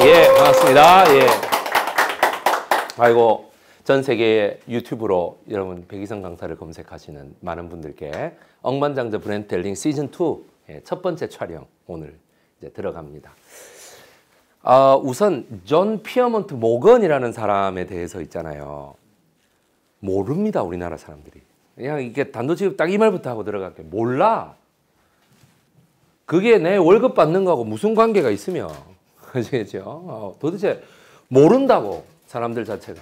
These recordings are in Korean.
예, 반갑습니다. 예. 아이고, 전 세계의 유튜브로 여러분 백이성 강사를 검색하시는 많은 분들께 억만장자 브랜텔링 드 시즌 2첫 예, 번째 촬영 오늘 이제 들어갑니다. 아, 우선 존 피어먼트 모건이라는 사람에 대해서 있잖아요. 모릅니다, 우리나라 사람들이. 그냥 이게 단도직입 딱 이 말부터 하고 들어갈게요. 몰라. 그게 내 월급 받는 거하고 무슨 관계가 있으며 그죠? 어, 도대체 모른다고 사람들 자체가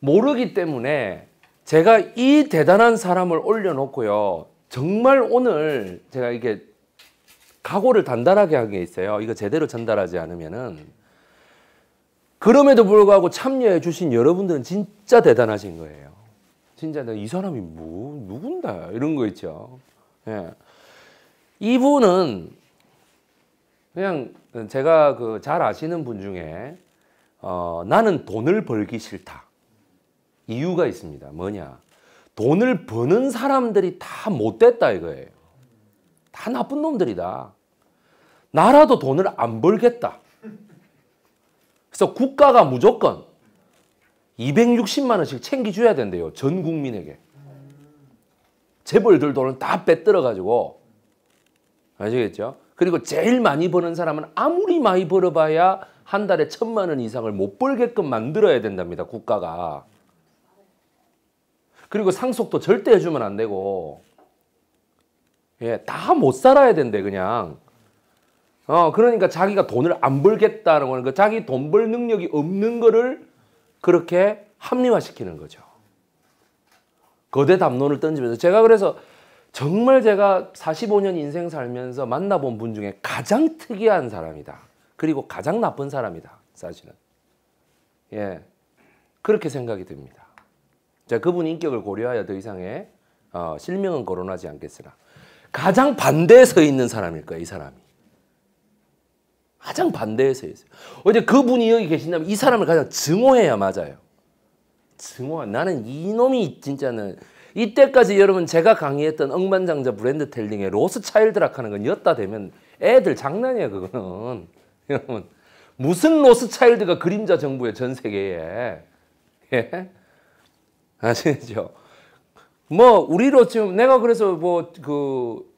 모르기 때문에 제가 이 대단한 사람을 올려놓고요. 정말 오늘 제가 이게 각오를 단단하게 한 게 있어요. 이거 제대로 전달하지 않으면은 그럼에도 불구하고 참여해 주신 여러분들은 진짜 대단하신 거예요. 진짜 이 사람이 뭐 누군다 이런 거 있죠. 예. 이분은 그냥 제가 그 잘 아시는 분 중에 어, 나는 돈을 벌기 싫다. 이유가 있습니다. 뭐냐? 돈을 버는 사람들이 다 못됐다 이거예요. 다 나쁜 놈들이다. 나라도 돈을 안 벌겠다. 그래서 국가가 무조건 260만 원씩 챙겨줘야 된대요. 전 국민에게. 재벌들 돈은 다 빼들어 가지고 아시겠죠? 그리고 제일 많이 버는 사람은 아무리 많이 벌어봐야 한 달에 천만 원 이상을 못 벌게끔 만들어야 된답니다. 국가가. 그리고 상속도 절대 해주면 안 되고 예, 다 못 살아야 된대 그냥. 어, 그러니까 자기가 돈을 안 벌겠다는 거는 그 자기 돈 벌 능력이 없는 거를 그렇게 합리화시키는 거죠. 거대 담론을 던지면서 제가 그래서 정말 제가 45년 인생 살면서 만나본 분 중에 가장 특이한 사람이다. 그리고 가장 나쁜 사람이다. 사실은. 예. 그렇게 생각이 듭니다. 자, 그분 인격을 고려하여 더 이상의 어, 실명은 거론하지 않겠으나 가장 반대에 서 있는 사람일 거예이 사람이. 가장 반대에 서 있어요. 어제 그분이 여기 계신다면 이 사람을 가장 증오해야 맞아요. 증오. 나는 이놈이 진짜는 이때까지 여러분 제가 강의했던 억만장자 브랜드 텔링의 로스차일드락 라 하는 건 엿다 되면 애들 장난이야 그거는. 여러분 무슨 로스차일드가 그림자 정부에 전 세계에. 예? 아시죠? 뭐 우리로 지금 내가 그래서 뭐 그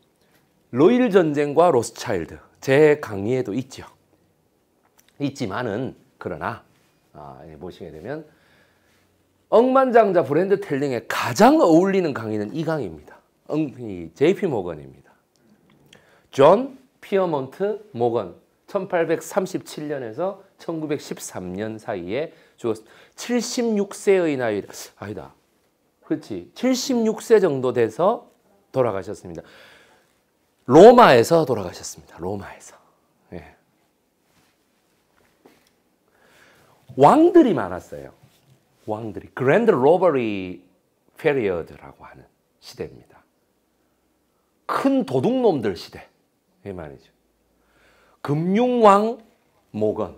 로일 전쟁과 로스차일드 제 강의에도 있죠. 있지만은 그러나 아, 보시게 되면 억만장자 브랜드 텔링에 가장 어울리는 강의는 이 강의입니다. JP 모건입니다. 존 피어먼트 모건 1837년에서 1913년 사이에 죽었습니다. 76세의 나이 아니다. 그렇지. 76세 정도 돼서 돌아가셨습니다. 로마에서 돌아가셨습니다. 로마에서. 예. 왕들이 많았어요. 왕들이 그랜드 로버리 페리어드라고 하는 시대입니다. 큰 도둑놈들 시대. 이 말이죠. 금융왕 모건,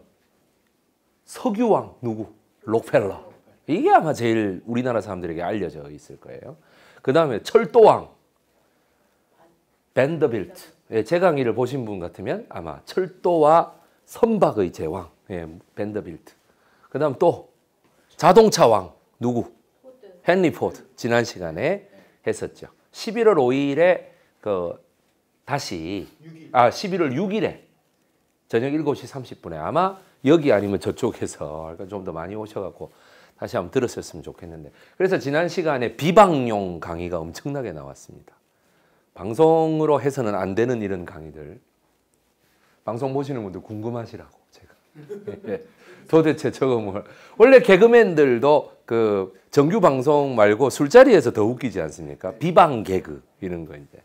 석유왕 누구? 록펠러. 이게 아마 제일 우리나라 사람들에게 알려져 있을 거예요. 그 다음에 철도왕 벤더빌트. 예, 제 강의를 보신 분 같으면 아마 철도와 선박의 제왕 예, 벤더빌트. 그 다음 또 자동차 왕 누구? 헨리 포드 지난 시간에 했었죠. 11월 5일에 그 다시 아 11월 6일에 저녁 7시 30분에 아마 여기 아니면 저쪽에서 그러니까 좀더 많이 오셔갖고 다시 한번 들었었으면 좋겠는데 그래서 지난 시간에 비방용 강의가 엄청나게 나왔습니다. 방송으로 해서는 안 되는 이런 강의들 방송 보시는 분들 궁금하시라고 제가 예. 도대체 저거 뭘. 원래 개그맨들도 그 정규 방송 말고 술자리에서 더 웃기지 않습니까? 네. 비방 개그 이런 거 이제.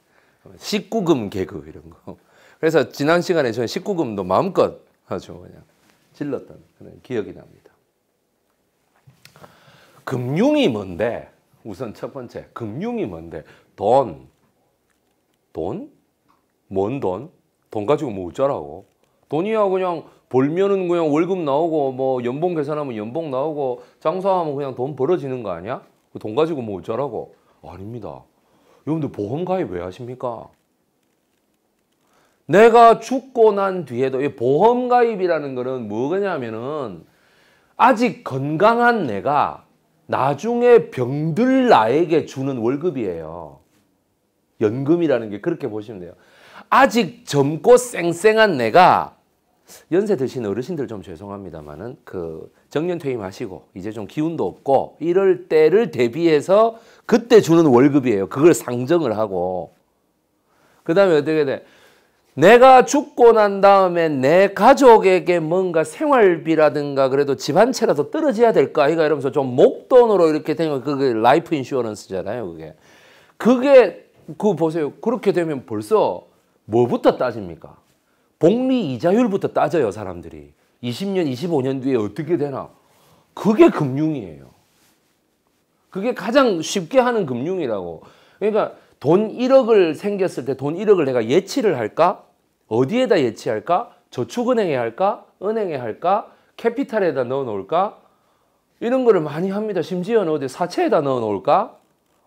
19금 개그 이런 거. 그래서 지난 시간에 저는 19금도 마음껏 아주 그냥 질렀던 그런 기억이 납니다. 금융이 뭔데? 우선 첫 번째, 금융이 뭔데? 돈. 돈? 뭔 돈? 돈 가지고 뭐 어쩌라고? 돈이야 그냥 벌면은 그냥 월급 나오고 뭐 연봉 계산하면 연봉 나오고 장사하면 그냥 돈 벌어지는 거 아니야? 그 돈 가지고 뭐 어쩌라고? 아닙니다. 여러분들 보험 가입 왜 하십니까? 내가 죽고 난 뒤에도 이 보험 가입이라는 거는 뭐냐면은 아직 건강한 내가 나중에 병들 나에게 주는 월급이에요. 연금이라는 게 그렇게 보시면 돼요. 아직 젊고 쌩쌩한 내가 연세 드신 어르신들 좀 죄송합니다만은 그 정년 퇴임하시고 이제 좀 기운도 없고 이럴 때를 대비해서 그때 주는 월급이에요. 그걸 상정을 하고 그다음에 어떻게 돼? 내가 죽고 난 다음에 내 가족에게 뭔가 생활비라든가 그래도 집 한 채라도 떨어져야 될까 아이가 이러면서 좀 목돈으로 이렇게 되면 그게 라이프 인슈어런스잖아요 그게 그게 그 보세요 그렇게 되면 벌써 뭐부터 따집니까 복리 이자율부터 따져요, 사람들이. 20년, 25년 뒤에 어떻게 되나. 그게 금융이에요. 그게 가장 쉽게 하는 금융이라고. 그러니까 돈 1억을 생겼을 때 돈 1억을 내가 예치를 할까? 어디에다 예치할까? 저축은행에 할까? 은행에 할까? 캐피탈에다 넣어 놓을까? 이런 거를 많이 합니다. 심지어는 어디 사채에다 넣어 놓을까?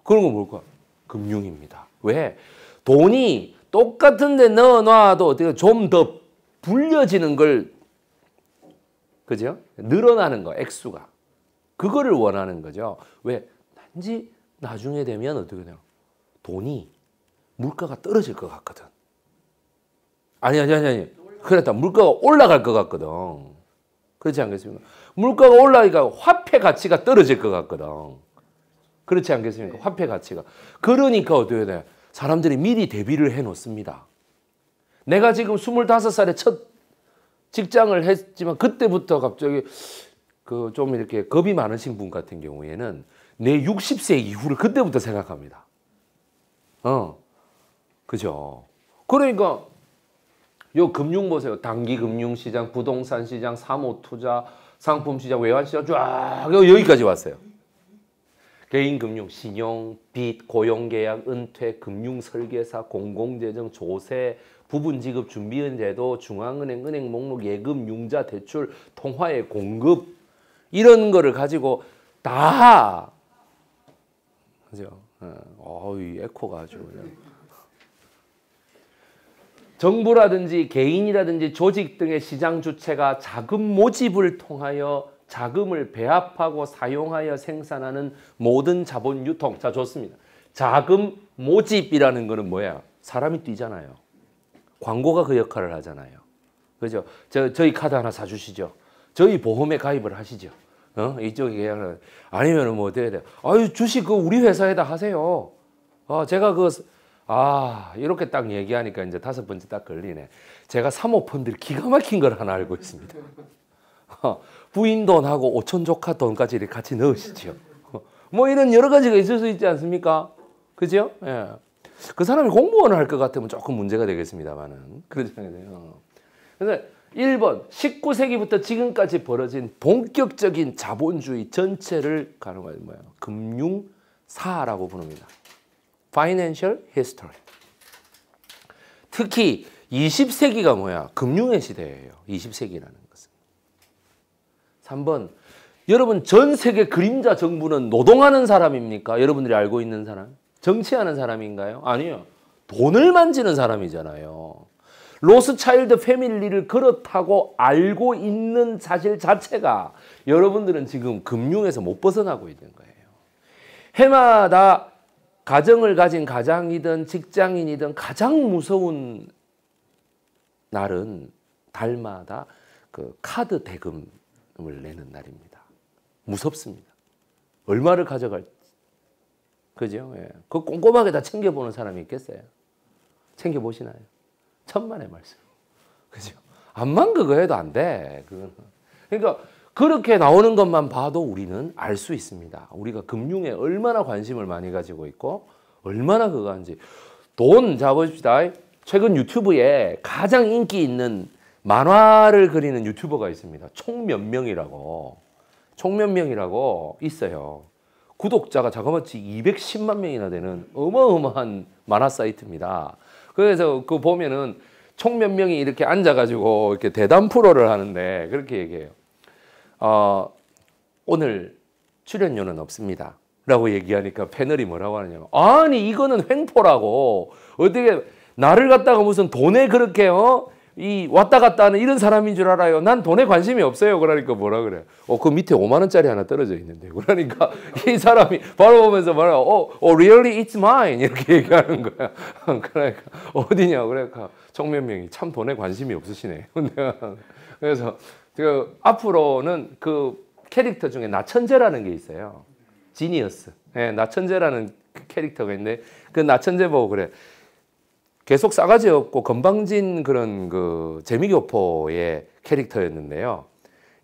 그런 거 뭘까? 금융입니다. 왜? 돈이 똑같은데 넣어놔도 어떻게 좀 더 불려지는 걸 그죠? 늘어나는 거 액수가 그거를 원하는 거죠. 왜? 단지 나중에 되면 어떻게 돼요? 돈이 물가가 떨어질 것 같거든. 아니 아니 아니 아니. 그렇다 물가가 올라갈 것 같거든. 그렇지 않겠습니까? 물가가 올라가니까 화폐 가치가 떨어질 것 같거든. 그렇지 않겠습니까? 네. 화폐 가치가. 그러니까 어떻게 돼? 요 사람들이 미리 대비를 해 놓습니다. 내가 지금 25살에 첫 직장을 했지만 그때부터 갑자기 그 좀 이렇게 겁이 많으신 분 같은 경우에는 내 60세 이후를 그때부터 생각합니다. 어. 그죠? 그러니까 요 금융 보세요. 단기 금융 시장, 부동산 시장, 사모 투자, 상품 시장, 외환 시장 쫙 여기까지 왔어요. 개인금융, 신용, 빚, 고용계약, 은퇴, 금융설계사, 공공재정, 조세, 부분지급 준비은 제도, 중앙은행, 은행 목록, 예금, 융자, 대출, 통화의 공급 이런 거를 가지고 다 그죠? 어, 어이 에코가 아주 그냥 정부라든지 개인이라든지 조직 등의 시장 주체가 자금 모집을 통하여 자금을 배합하고 사용하여 생산하는 모든 자본 유통. 자, 좋습니다. 자금 모집이라는 거는 뭐야? 사람이 뛰잖아요. 광고가 그 역할을 하잖아요. 그죠? 저, 저희 카드 하나 사주시죠. 저희 보험에 가입을 하시죠. 어? 이쪽에 계약을. 아니면 뭐 어떻게 돼요? 아유, 주식 그 우리 회사에다 하세요. 아, 제가 그, 아, 이렇게 딱 얘기하니까 이제 다섯 번째 딱 걸리네. 제가 사모펀드를 기가 막힌 걸 하나 알고 있습니다. 어, 부인 돈하고 오천 조카 돈까지 같이 넣으시죠. 어, 뭐 이런 여러 가지가 있을 수 있지 않습니까? 그죠? 예. 그 사람이 공무원을 할 것 같으면 조금 문제가 되겠습니다만은. 그렇잖아요. 그래서 1번 19세기부터 지금까지 벌어진 본격적인 자본주의 전체를 가늠하는 뭐예요? 금융사라고 부릅니다. Financial History. 특히 20세기가 뭐야? 금융의 시대예요. 20세기라는. 3번 여러분 전 세계 그림자 정부는 노동하는 사람입니까? 여러분들이 알고 있는 사람? 정치하는 사람인가요? 아니요. 돈을 만지는 사람이잖아요. 로스차일드 패밀리를 그렇다고 알고 있는 사실 자체가 여러분들은 지금 금융에서 못 벗어나고 있는 거예요. 해마다 가정을 가진 가장이든 직장인이든 가장 무서운 날은 달마다 그 카드 대금 금을 내는 날입니다. 무섭습니다. 얼마를 가져갈지. 그죠? 예. 그 꼼꼼하게 다 챙겨보는 사람이 있겠어요? 챙겨보시나요? 천만의 말씀. 그죠? 암만 그거 해도 안 돼. 그거는. 그러니까 그렇게 나오는 것만 봐도 우리는 알 수 있습니다. 우리가 금융에 얼마나 관심을 많이 가지고 있고 얼마나 그거 한지. 돈 잡으십시다. 최근 유튜브에 가장 인기 있는 만화를 그리는 유튜버가 있습니다. 총 몇 명이라고. 총 몇 명이라고 있어요. 구독자가 자그마치 210만 명이나 되는 어마어마한 만화 사이트입니다. 그래서 그 보면은 총 몇 명이 이렇게 앉아가지고 이렇게 대담 프로를 하는데 그렇게 얘기해요. 어, 오늘 출연료는 없습니다. 라고 얘기하니까 패널이 뭐라고 하냐면 아니 이거는 횡포라고 어떻게 나를 갖다가 무슨 돈에 그렇게 어? 이 왔다 갔다 하는 이런 사람인 줄 알아요. 난 돈에 관심이 없어요. 그러니까 뭐라 그래요. 어, 그 밑에 5만 원짜리 하나 떨어져 있는데. 그러니까 이 사람이 바로 보면서 말해 어, 어, really it's mine 이렇게 얘기하는 거야. 그러니까 어디냐. 그러니까 청면명이 참 돈에 관심이 없으시네. 그래서 그 앞으로는 그 캐릭터 중에 나천재라는 게 있어요. 지니어스. 예, 네, 나천재라는 그 캐릭터가 있는데 그 나천재 보고 그래. 계속 싸가지 없고 건방진 그런 그 재미교포의 캐릭터였는데요.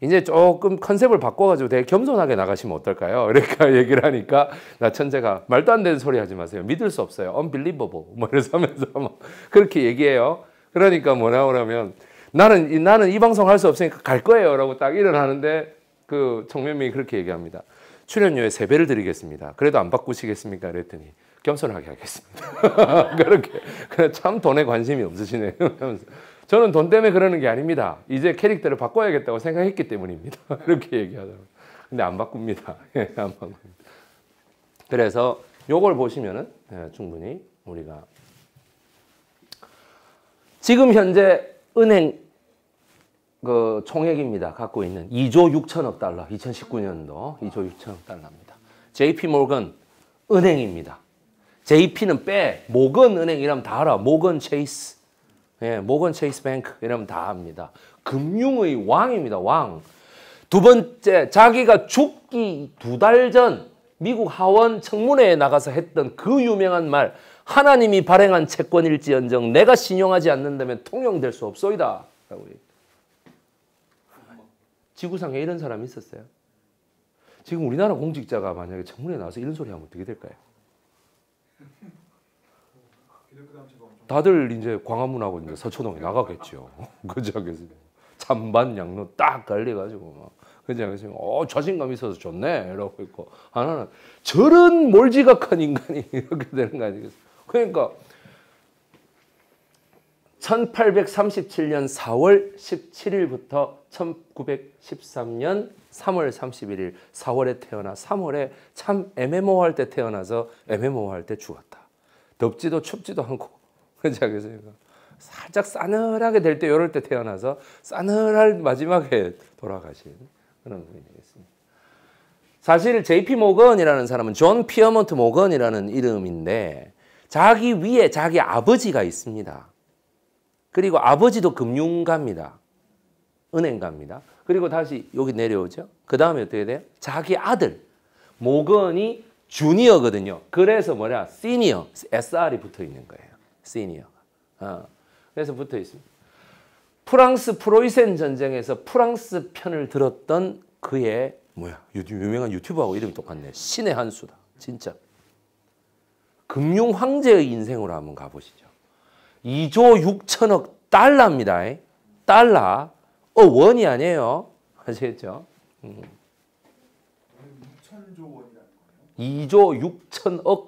이제 조금 컨셉을 바꿔가지고 되게 겸손하게 나가시면 어떨까요? 그러니 얘기를 하니까 나 천재가 말도 안 되는 소리 하지 마세요. 믿을 수 없어요. unbelievable. 뭐 이래서 하면서 막 그렇게 얘기해요. 그러니까 뭐라고라면 나는 나는 이 방송 할 수 없으니까 갈 거예요라고 딱 일어나는데 그청면명 그렇게 얘기합니다. 출연료의 3배를 드리겠습니다. 그래도 안 바꾸시겠습니까? 그랬더니 겸손하게 하겠습니다. 그렇게 참 돈에 관심이 없으시네요. 저는 돈 때문에 그러는 게 아닙니다. 이제 캐릭터를 바꿔야겠다고 생각했기 때문입니다. 이렇게 얘기하더라고요. 근데 안 바꿉니다. 예, 안 바꿉니다. 그래서 요걸 보시면은 예, 충분히 우리가 지금 현재 은행 그 총액입니다. 갖고 있는 2조 6천억 달러. 2019년도 2조 6천억 달러입니다. JP 몰건 은행입니다. JP는 빼, 모건 은행 이러면 다 알아. 모건 체이스. 예, 모건 체이스 뱅크 이러면 다 압니다. 금융의 왕입니다. 왕. 두 번째, 자기가 죽기 두 달 전 미국 하원 청문회에 나가서 했던 그 유명한 말 하나님이 발행한 채권일지언정 내가 신용하지 않는다면 통용될 수 없소이다. 라고 지구상에 이런 사람이 있었어요? 지금 우리나라 공직자가 만약에 청문회에 나와서 이런 소리 하면 어떻게 될까요? 다들 이제 광화문하고 이제 서초동에 나가겠죠. 그지 않겠습니까? 찬반 양로 딱 갈려가지고 막 그지 않겠습니까? 어 자신감 있어서 좋네 이러고 있고 하나는 저런 몰지각한 인간이 이렇게 되는 거 아니겠습니까? 그러니까 1837년 4월 17일부터 1913년 3월 31일 4월에 태어나 3월에 참 애매모호할 때 태어나서 애매모호할 때 죽었다. 덥지도 춥지도 않고 그렇지 않겠습니까? 살짝 싸늘하게 될때 이럴 때 태어나서 싸늘할 마지막에 돌아가신 그런 분이 겠습니다 사실 JP 모건이라는 사람은 존 피어먼트 모건이라는 이름인데 자기 위에 자기 아버지가 있습니다. 그리고 아버지도 금융가입니다. 은행가입니다. 그리고 다시 여기 내려오죠. 그 다음에 어떻게 돼요? 자기 아들 모건이 주니어거든요. 그래서 뭐냐? 시니어, SR이 붙어 있는 거예요. 시니어. 어. 그래서 붙어 있습니다. 프랑스 프로이센 전쟁에서 프랑스 편을 들었던 그의 뭐야? 유명한 유튜브하고 이름이 똑같네. 신의 한 수다. 진짜. 금융 황제의 인생으로 한번 가보시죠. 2조 6천억 달러입니다. 달러. 어, 원이 아니에요. 아시겠죠? 음. 2조 원이라는 거예요? 2조 6천억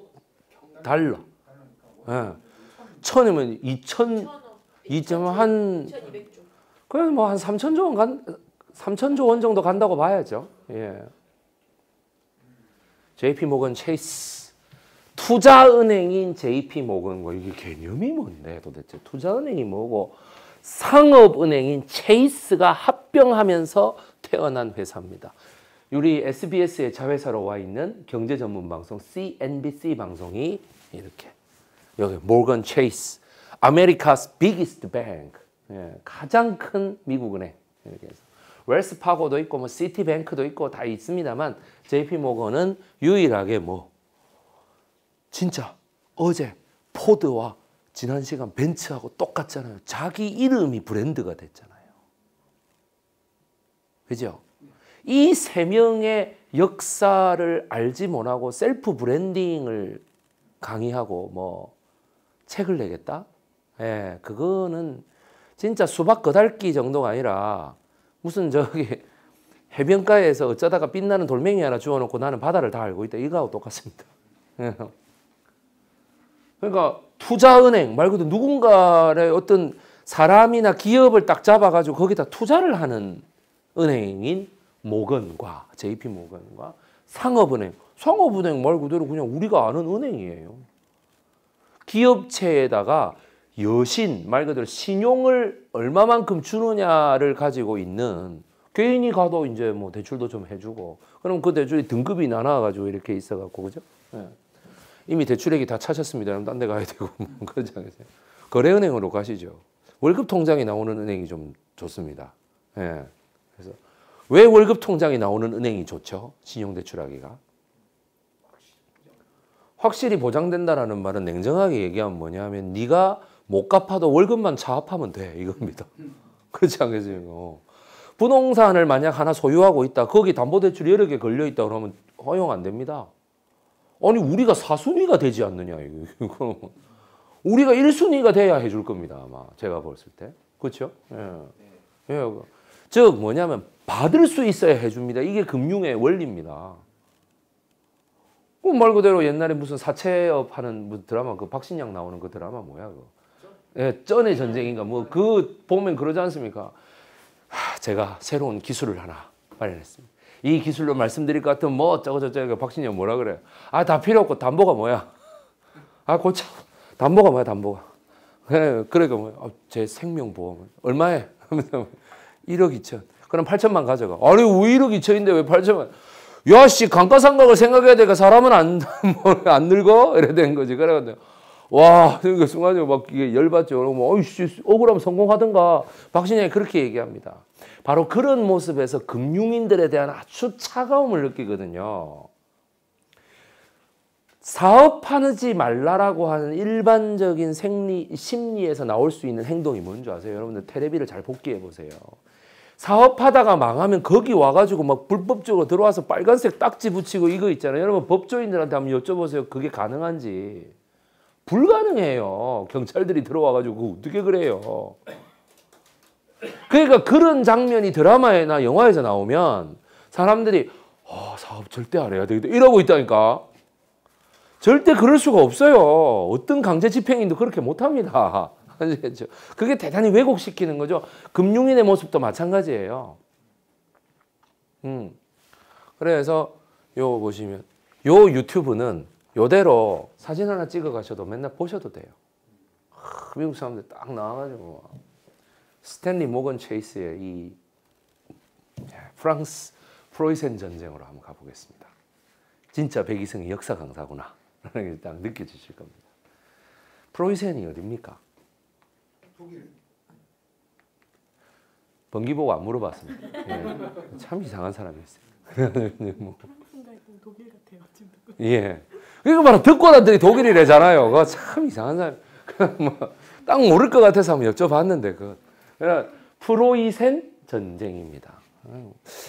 달러. 예. 천이면 2천, 2점 한, 그래 뭐한 3천조 원 간, 3천조 원 정도 간다고 봐야죠. 예. JP 모건 체이스 투자은행인 JP 모건과 이게 개념이 뭔데 도대체 투자은행이 뭐고 상업은행인 체이스가 합병하면서 태어난 회사입니다. 우리 SBS의 자회사로 와 있는 경제 전문 방송 CNBC 방송이 이렇게 여기 모건 체이스 아메리카스 비기스트 뱅크 가장 큰 미국 은행 이렇게 해서 웰스파고도 있고 뭐 시티뱅크도 있고 다 있습니다만 JP 모건은 유일하게 뭐 진짜 어제 포드와 지난 시간 벤츠하고 똑같잖아요. 자기 이름이 브랜드가 됐잖아요. 그죠? 이 세 명의 역사를 알지 못하고 셀프 브랜딩을 강의하고 뭐 책을 내겠다? 예, 그거는 진짜 수박 거달기 정도가 아니라 무슨 저기 해변가에서 어쩌다가 빛나는 돌멩이 하나 주워놓고 나는 바다를 다 알고 있다. 이거하고 똑같습니다. 그러니까 투자은행 말 그대로 누군가의 어떤 사람이나 기업을 딱 잡아가지고 거기다 투자를 하는 은행인 모건과 JP 모건과 상업은행 상업은행 말 그대로 그냥 우리가 아는 은행이에요. 기업체에다가 여신 말 그대로 신용을 얼마만큼 주느냐를 가지고 있는 개인이 가도 이제 뭐 대출도 좀 해주고 그럼 그 대출이 등급이 나눠가지고 이렇게 있어갖고 그죠? 네. 이미 대출액이 다 차셨습니다. 그럼 딴 데 가야 되고 뭐 그러지 않으세요? 거래은행으로 가시죠. 월급 통장이 나오는 은행이 좀 좋습니다. 예. 그래서 왜 월급 통장이 나오는 은행이 좋죠? 신용대출하기가. 확실히 보장된다라는 말은 냉정하게 얘기하면 뭐냐면 네가 못 갚아도 월급만 차압하면 돼 이겁니다. 그렇지 않겠어요? 부동산을 만약 하나 소유하고 있다. 거기 담보대출이 여러 개 걸려 있다 그러면 허용 안 됩니다. 아니 우리가 4순위가 되지 않느냐 이거 우리가 1순위가 돼야 해줄 겁니다 아마 제가 봤을 때 그렇죠? 예. 네. 예. 뭐냐면 받을 수 있어야 해줍니다 이게 금융의 원리입니다 그 말 그대로 옛날에 무슨 사채업 하는 드라마 그 박신양 나오는 그 드라마 뭐야 예, 뭐 그 예, 쩐의 전쟁인가 뭐그 보면 그러지 않습니까? 하, 제가 새로운 기술을 하나 발견했습니다. 이 기술로 말씀드릴 것 같으면 뭐 어쩌고 저쩌고 박신영 뭐라 그래. 아, 다 필요 없고 담보가 뭐야. 아, 고참. 담보가 뭐야, 담보가. 예, 그러니까 뭐야. 아, 어, 제생명보험 얼마에? 1억 2천. 그럼 8천만 가져가. 아니, 왜 1억 2천인데 왜 8천만? 야, 씨, 감가상각을 생각해야 되니까 사람은 안, 안 늙어? 이래 된 거지. 그래가지고. 와, 그러니까 순간적으로 막 이게 열받죠. 그러면, 뭐, 어이씨, 억울하면 성공하든가. 박신영이 그렇게 얘기합니다. 바로 그런 모습에서 금융인들에 대한 아주 차가움을 느끼거든요. 사업하지 말라라고 하는 일반적인 생리, 심리에서 나올 수 있는 행동이 뭔지 아세요? 여러분들 테레비를 잘 복귀해 보세요. 사업하다가 망하면 거기 와가지고 막 불법적으로 들어와서 빨간색 딱지 붙이고 이거 있잖아요. 여러분 법조인들한테 한번 여쭤보세요. 그게 가능한지. 불가능해요. 경찰들이 들어와가지고 어떻게 그래요. 그러니까 그런 장면이 드라마에나 영화에서 나오면 사람들이 어, 사업 절대 안 해야 되겠다 이러고 있다니까. 절대 그럴 수가 없어요. 어떤 강제 집행인도 그렇게 못합니다. 아시겠죠? 그게 대단히 왜곡시키는 거죠. 금융인의 모습도 마찬가지예요. 음. 그래서 요 보시면 요 유튜브는 요대로 사진 하나 찍어 가셔도 맨날 보셔도 돼요. 하, 미국 사람들 딱 나와가지고 스탠리 모건 체이스의 이 예, 프랑스 프로이센 전쟁으로 한번 가보겠습니다. 진짜 백이성이 역사 강사구나 라는 게딱 느껴지실 겁니다. 프로이센이 어딥니까? 독일. 번기 보고 안 물어봤습니다. 예. 참 이상한 사람이었어요. 네, 뭐. 독일 같아요. 예. 그러니까 말 듣고 났더니 독일이래잖아요. 그참 이상한 사람. 뭐, 딱 모를 것 같아서 한번 여쭤봤는데 그 그러니 프로이센 전쟁입니다.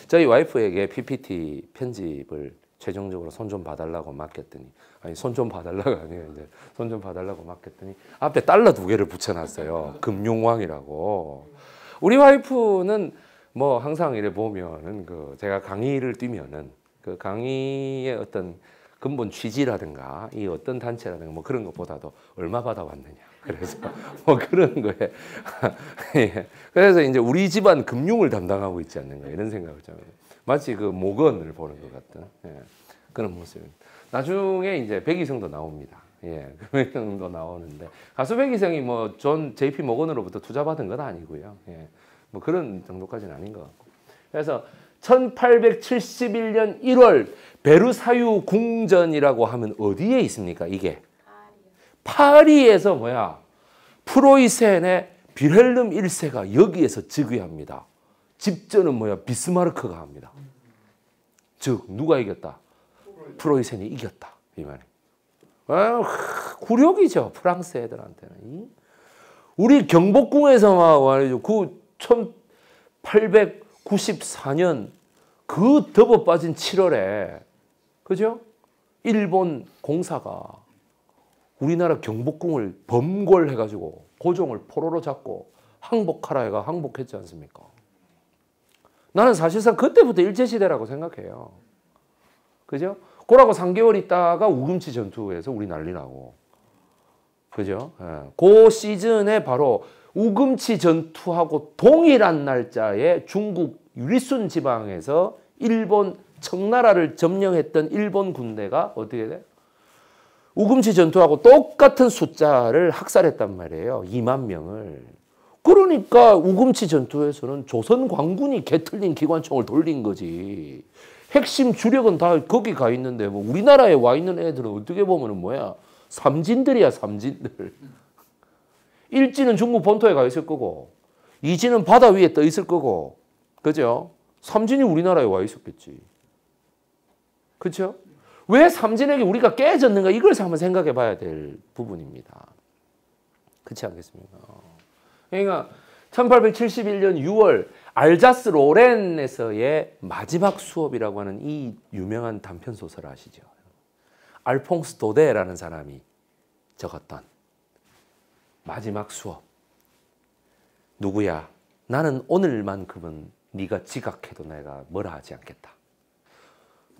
저희 와이프에게 PPT 편집을 최종적으로 손 좀 봐달라고 맡겼더니 아니 손 좀 봐달라가 아니에요 이제 손좀 봐달라고 맡겼더니 앞에 달러 두 개를 붙여놨어요 금융왕이라고 우리 와이프는 뭐 항상 이래 보면은 그 제가 강의를 뛰면은 그 강의의 어떤 근본 취지라든가 이 어떤 단체라든가 뭐 그런 것보다도 얼마 받아왔느냐 그래서 뭐 그런 거예요. 예. 그래서 이제 우리 집안 금융을 담당하고 있지 않는가 이런 생각을 좀 해요. 마치 그 모건을 보는 것 같은 예. 그런 모습입니다. 나중에 이제 백이성도 나옵니다. 예, 백이도 나오는데 가수 백이성이 뭐 존 JP 모건으로부터 투자받은 건 아니고요. 예. 뭐 그런 정도까지는 아닌 것 같고. 그래서 1871년 1월 베르사유 궁전이라고 하면 어디에 있습니까? 이게 파리에서 뭐야? 프로이센의 빌헬름 1세가 여기에서 즉위합니다. 집전은 뭐야? 비스마르크가 합니다. 즉 누가 이겼다? 프로이센이 이겼다. 이 말이. 아, 굴욕이죠. 프랑스 애들한테는. 우리 경복궁에서 막 말이죠. 그 1894년 그 더버 빠진 7월에 그죠? 일본 공사가 우리나라 경복궁을 범궐해가지고 고종을 포로로 잡고 항복하라 해가 항복했지 않습니까? 나는 사실상 그때부터 일제시대라고 생각해요. 그죠? 고라고 3개월 있다가 우금치 전투에서 우리 난리 나고. 그죠? 예. 그 시즌에 바로 우금치 전투하고 동일한 날짜에 중국 유리순 지방에서 일본 청나라를 점령했던 일본 군대가 어떻게 돼? 우금치 전투하고 똑같은 숫자를 학살했단 말이에요. 2만 명을. 그러니까 우금치 전투에서는 조선 광군이 개틀린 기관총을 돌린 거지. 핵심 주력은 다 거기 가 있는데 뭐 우리나라에 와 있는 애들은 어떻게 보면은 뭐야 삼진들이야 삼진들. 일진은 중국 본토에 가 있을 거고 이진은 바다 위에 떠 있을 거고 그죠? 삼진이 우리나라에 와 있었겠지. 그렇죠? 왜 삼진에게 우리가 깨졌는가 이걸 한번 생각해 봐야 될 부분입니다. 그렇지 않겠습니까? 그러니까 1871년 6월 알자스 로렌에서의 마지막 수업이라고 하는 이 유명한 단편 소설 아시죠? 알퐁스 도데라는 사람이 적었던 마지막 수업. 누구야? 나는 오늘만큼은 네가 지각해도 내가 뭐라 하지 않겠다.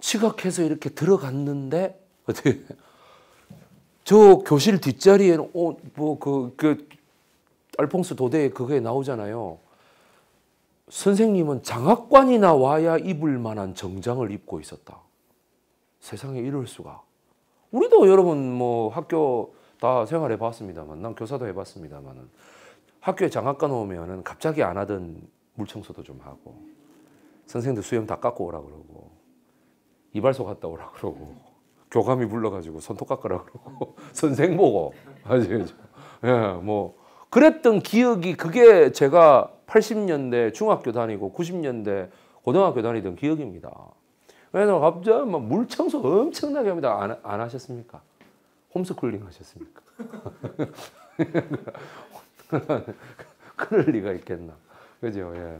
지각해서 이렇게 들어갔는데 어떻게 저 교실 뒷자리에는 어, 뭐그 그, 그 알퐁스 도대 그게 나오잖아요. 선생님은 장학관이나 와야 입을 만한 정장을 입고 있었다. 세상에 이럴 수가. 우리도 여러분 뭐 학교 다 생활해 봤습니다만 난 교사도 해 봤습니다만은 학교에 장학관 오면은 갑자기 안 하던 물청소도 좀 하고 선생님도 수염 다 깎고 오라 그러고 이발소 갔다 오라 그러고 교감이 불러가지고 손톱 깎으라 그러고 선생 보고 아시죠? 예, 뭐 그랬던 기억이 그게 제가 80년대 중학교 다니고 90년대 고등학교 다니던 기억입니다. 그래서 갑자기 막 물청소 엄청나게 합니다. 안, 안 하셨습니까? 홈스쿨링 하셨습니까? 그럴 리가 있겠나. 그죠? 예.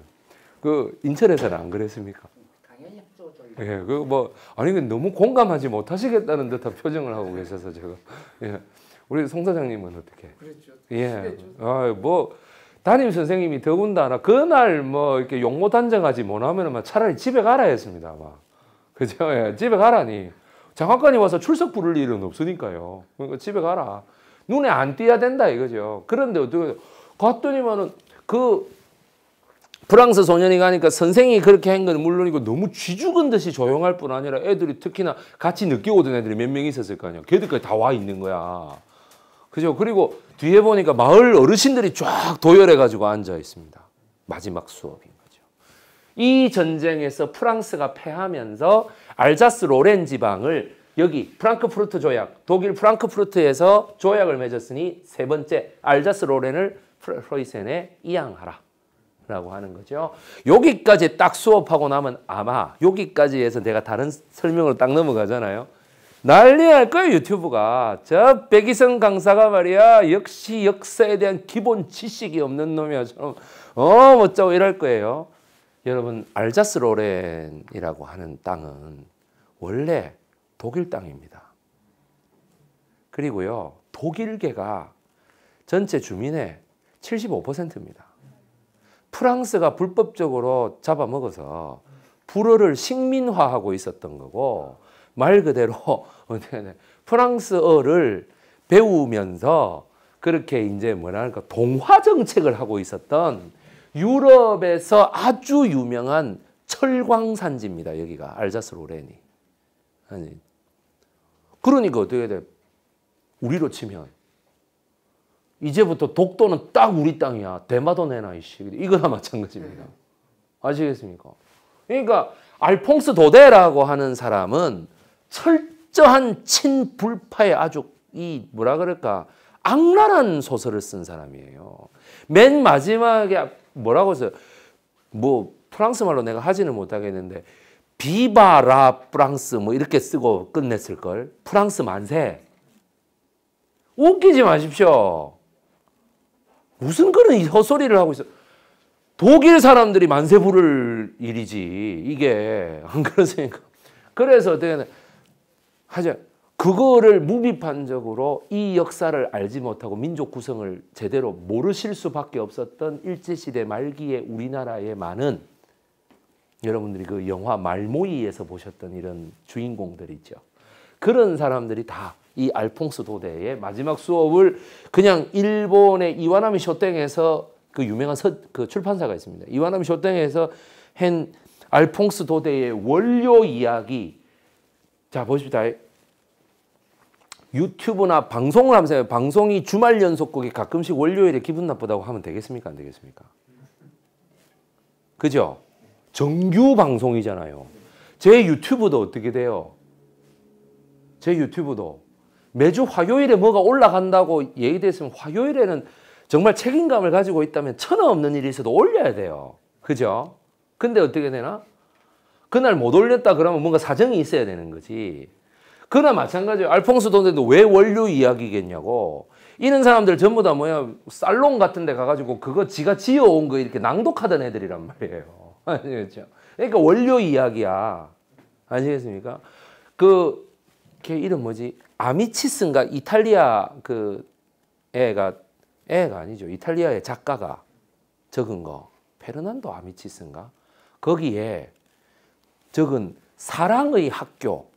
그 인천에서는 안 그랬습니까? 예, 그 뭐 아니 너무 공감하지 못하시겠다는 듯한 표정을 하고 계셔서 제가 예. 우리 송 사장님은 어떻게? 그랬죠. 예. 아, 뭐 담임 선생님이 더군다나 그날 뭐 이렇게 용모 단정하지 못하면은 막 차라리 집에 가라 했습니다. 아마 그죠? 예. 집에 가라니. 장학관이 와서 출석 부를 일은 없으니까요. 그러니까 집에 가라. 눈에 안 띄야 된다 이거죠. 그런데 어떻게 갔더니만은 그 프랑스 소년이 가니까 선생이 그렇게 한 건 물론이고 너무 쥐죽은 듯이 조용할 뿐 아니라 애들이 특히나 같이 늦게 오던 애들이 몇 명 있었을 거 아니야. 걔들까지 다 와 있는 거야. 그죠? 그리고 뒤에 보니까 마을 어르신들이 쫙 도열해가지고 앉아 있습니다. 마지막 수업인 거죠. 이 전쟁에서 프랑스가 패하면서 알자스 로렌 지방을 여기 프랑크푸르트 조약, 독일 프랑크푸르트에서 조약을 맺었으니 세 번째 알자스 로렌을 프로이센에 이양하라. 라고 하는 거죠. 여기까지 딱 수업하고 나면 아마 여기까지 해서 내가 다른 설명으로 딱 넘어가잖아요. 난리 날 거예요 유튜브가. 저 백이성 강사가 말이야 역시 역사에 대한 기본 지식이 없는 놈이야. 저어 어쩌고 이럴 거예요. 여러분 알자스 로렌이라고 하는 땅은 원래 독일 땅입니다. 그리고요 독일계가 전체 주민의 75%입니다. 프랑스가 불법적으로 잡아먹어서 불어를 식민화하고 있었던 거고 말 그대로 프랑스어를 배우면서 그렇게 이제 뭐랄까 동화 정책을 하고 있었던 유럽에서 아주 유명한 철광산지입니다. 여기가 알자스 로렌이. 아니 그러니까 어떻게 돼? 우리로 치면 이제부터 독도는 딱 우리 땅이야. 대마도 내놔 이씨. 이거나 마찬가지입니다. 네. 아시겠습니까? 그러니까 알퐁스 도대라고 하는 사람은 철저한 친불파의 아주 이 뭐라 그럴까 악랄한 소설을 쓴 사람이에요. 맨 마지막에 뭐라고 했어요? 뭐 프랑스 말로 내가 하지는 못하겠는데 비바라 프랑스 뭐 이렇게 쓰고 끝냈을 걸. 프랑스 만세. 웃기지 마십시오. 무슨 그런 헛소리를 하고 있어. 독일 사람들이 만세 부를 일이지. 이게 안 그러니까. 그래서 어게 하자. 그거를 무비판적으로 이 역사를 알지 못하고 민족 구성을 제대로 모르실 수밖에 없었던 일제시대 말기에 우리나라의 많은 여러분들이 그 영화 말모이에서 보셨던 이런 주인공들 있죠. 그런 사람들이 다이 알퐁스 도대의 마지막 수업을 그냥 일본의 이와나미 쇼땡에서 그 유명한 서, 그 출판사가 있습니다. 이와나미 쇼땡에서 한 알퐁스 도대의 원료 이야기 자 보십시다. 유튜브나 방송을 하면서 방송이 주말 연속곡이 가끔씩 월요일에 기분 나쁘다고 하면 되겠습니까? 안 되겠습니까? 그죠? 정규 방송이잖아요. 제 유튜브도 어떻게 돼요? 제 유튜브도 매주 화요일에 뭐가 올라간다고 예의됐으면 화요일에는 정말 책임감을 가지고 있다면 천원 없는 일이 있어도 올려야 돼요. 그죠? 근데 어떻게 되나? 그날 못 올렸다 그러면 뭔가 사정이 있어야 되는 거지. 그나 마찬가지예요. 알퐁스 돈데도 왜 원료 이야기겠냐고. 이런 사람들 전부 다 뭐야 살롱 같은 데 가가지고 그거 지가 지어온 거 이렇게 낭독하던 애들이란 말이에요. 아시겠죠? 그러니까 원료 이야기야. 아시겠습니까? 그걔 이름 뭐지? 아미치스인가 이탈리아 그 애가 애가 아니죠. 이탈리아의 작가가 적은 거. 페르난도 아미치스인가? 거기에 적은 사랑의 학교.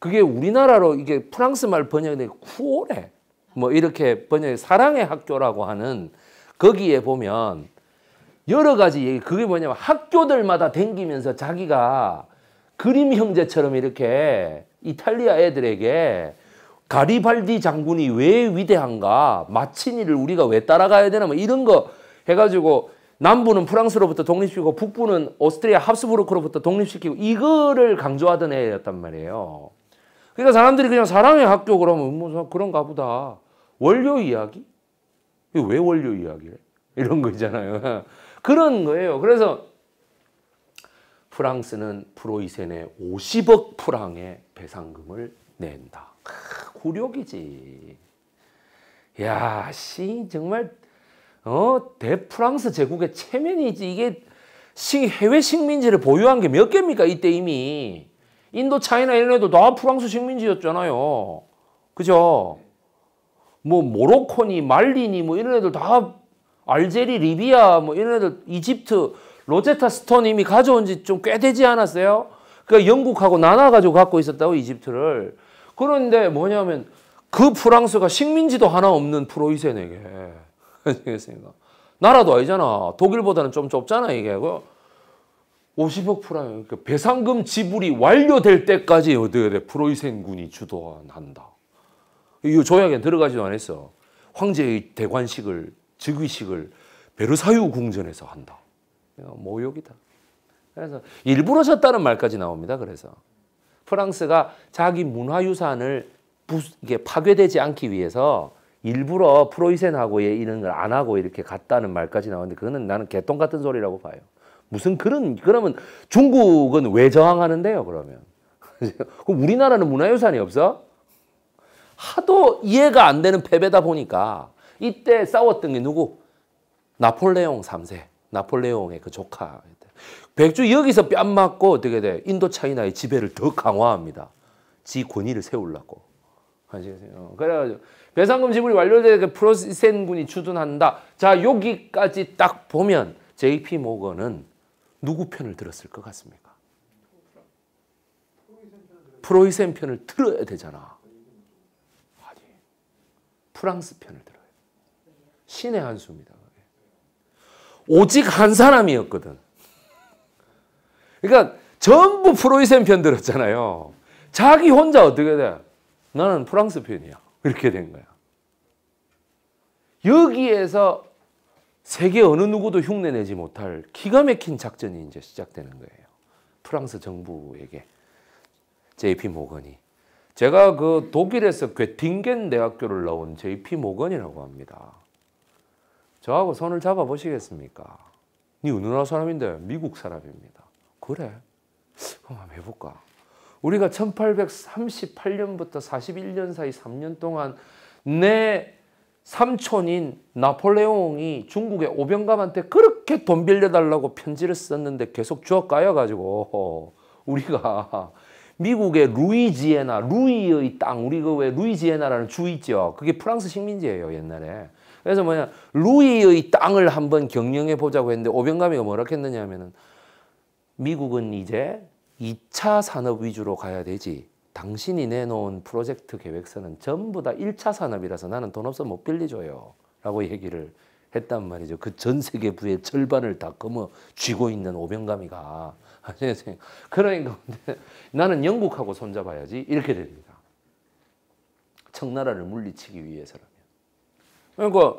그게 우리나라로 이게 프랑스 말 번역된 쿠오레 뭐 이렇게 번역해 사랑의 학교라고 하는 거기에 보면 여러 가지 얘기 그게 뭐냐면 학교들마다 댕기면서 자기가 그림 형제처럼 이렇게 이탈리아 애들에게 가리발디 장군이 왜 위대한가 마치니를 우리가 왜 따라가야 되나 뭐 이런 거 해가지고 남부는 프랑스로부터 독립시키고 북부는 오스트리아 합스부르크로부터 독립시키고 이거를 강조하던 애였단 말이에요. 그러니까 사람들이 그냥 사랑의 학교 그러면 뭐 그런가 보다. 원료 이야기? 왜 원료 이야기래? 이런 거 있잖아요. 그런 거예요. 그래서 프랑스는 프로이센에 50억 프랑의 배상금을 낸다. 크, 굴이지 야, 시 정말 어, 대프랑스 제국의 체면이지. 이게 해외 식민지를 보유한 게 몇 개입니까? 이때 이미. 인도, 차이나 이런 애도 다 프랑스 식민지였잖아요. 그죠? 뭐 모로코니, 말리니 뭐 이런 애들 다 알제리, 리비아 뭐 이런 애들 이집트 로제타 스톤이이 가져온 지 좀 꽤 되지 않았어요? 그러니까 영국하고 나눠가지고 갖고 있었다고 이집트를. 그런데 뭐냐면 그 프랑스가 식민지도 하나 없는 프로이센에게 되겠습니까? 나라도 아니잖아. 독일보다는 좀 좁잖아 이게. 50억 그 프랑 그러니까 배상금 지불이 완료될 때까지 어떻게 돼? 프로이센군이 주도한다. 이 조약에 들어가지도 않았어. 황제의 대관식을 즉위식을 베르사유 궁전에서 한다. 어, 모욕이다. 그래서 일부러 졌다는 말까지 나옵니다. 그래서 프랑스가 자기 문화유산을 파괴되지 않기 위해서 일부러 프로이센하고의 이런 걸 안 하고 이렇게 갔다는 말까지 나오는데 그거는 나는 개똥 같은 소리라고 봐요. 무슨 그런 그러면 중국은 왜 저항하는데요? 그러면 그럼 우리나라는 문화유산이 없어? 하도 이해가 안 되는 패배다 보니까 이때 싸웠던 게 누구? 나폴레옹 3세. 나폴레옹의 그 조카. 백주 여기서 뺨 맞고 어떻게 돼? 인도 차이나의 지배를 더 강화합니다. 지 권위를 세우려고. 아시겠어요? 그래가지고 배상금 지불이 완료되니까 프로센군이 주둔한다. 자 여기까지 딱 보면 JP 모건은 누구 편을 들었을 것 같습니까? 프로이센 편을 들어야 되잖아. 아니, 프랑스 편을 들어요. 신의 한 수입니다. 오직 한 사람이었거든. 그러니까 전부 프로이센 편 들었잖아요. 자기 혼자 어떻게 돼? 나는 프랑스 편이야. 이렇게 된 거야. 여기에서 세계 어느 누구도 흉내내지 못할 기가 막힌 작전이 이제 시작되는 거예요. 프랑스 정부에게 JP 모건이 제가 그 독일에서 괴팅겐 대학교를 나온 JP 모건이라고 합니다. 저하고 손을 잡아 보시겠습니까? 네 어느 나라 사람인데 미국 사람입니다. 그래? 그럼 한번 해볼까? 우리가 1838년부터 41년 사이 3년 동안 내 삼촌인 나폴레옹이 중국의 오병감한테 그렇게 돈 빌려달라고 편지를 썼는데 계속 주워 까여가지고 우리가 미국의 루이지애나 루이의 땅 우리가 그 왜 루이지애나라는 주 있죠 그게 프랑스 식민지예요 옛날에 그래서 뭐냐 루이의 땅을 한번 경영해 보자고 했는데 오병감이가 뭐라 했느냐 하면은 미국은 이제 2차 산업 위주로 가야 되지 당신이 내놓은 프로젝트 계획서는 전부 다 1차 산업이라서 나는 돈 없어 못 빌려줘요 라고 얘기를 했단 말이죠. 그 전 세계 부의 절반을 다 거머 쥐고 있는 오병감이가. 그러니까 나는 영국하고 손잡아야지 이렇게 됩니다. 청나라를 물리치기 위해서는. 그러니까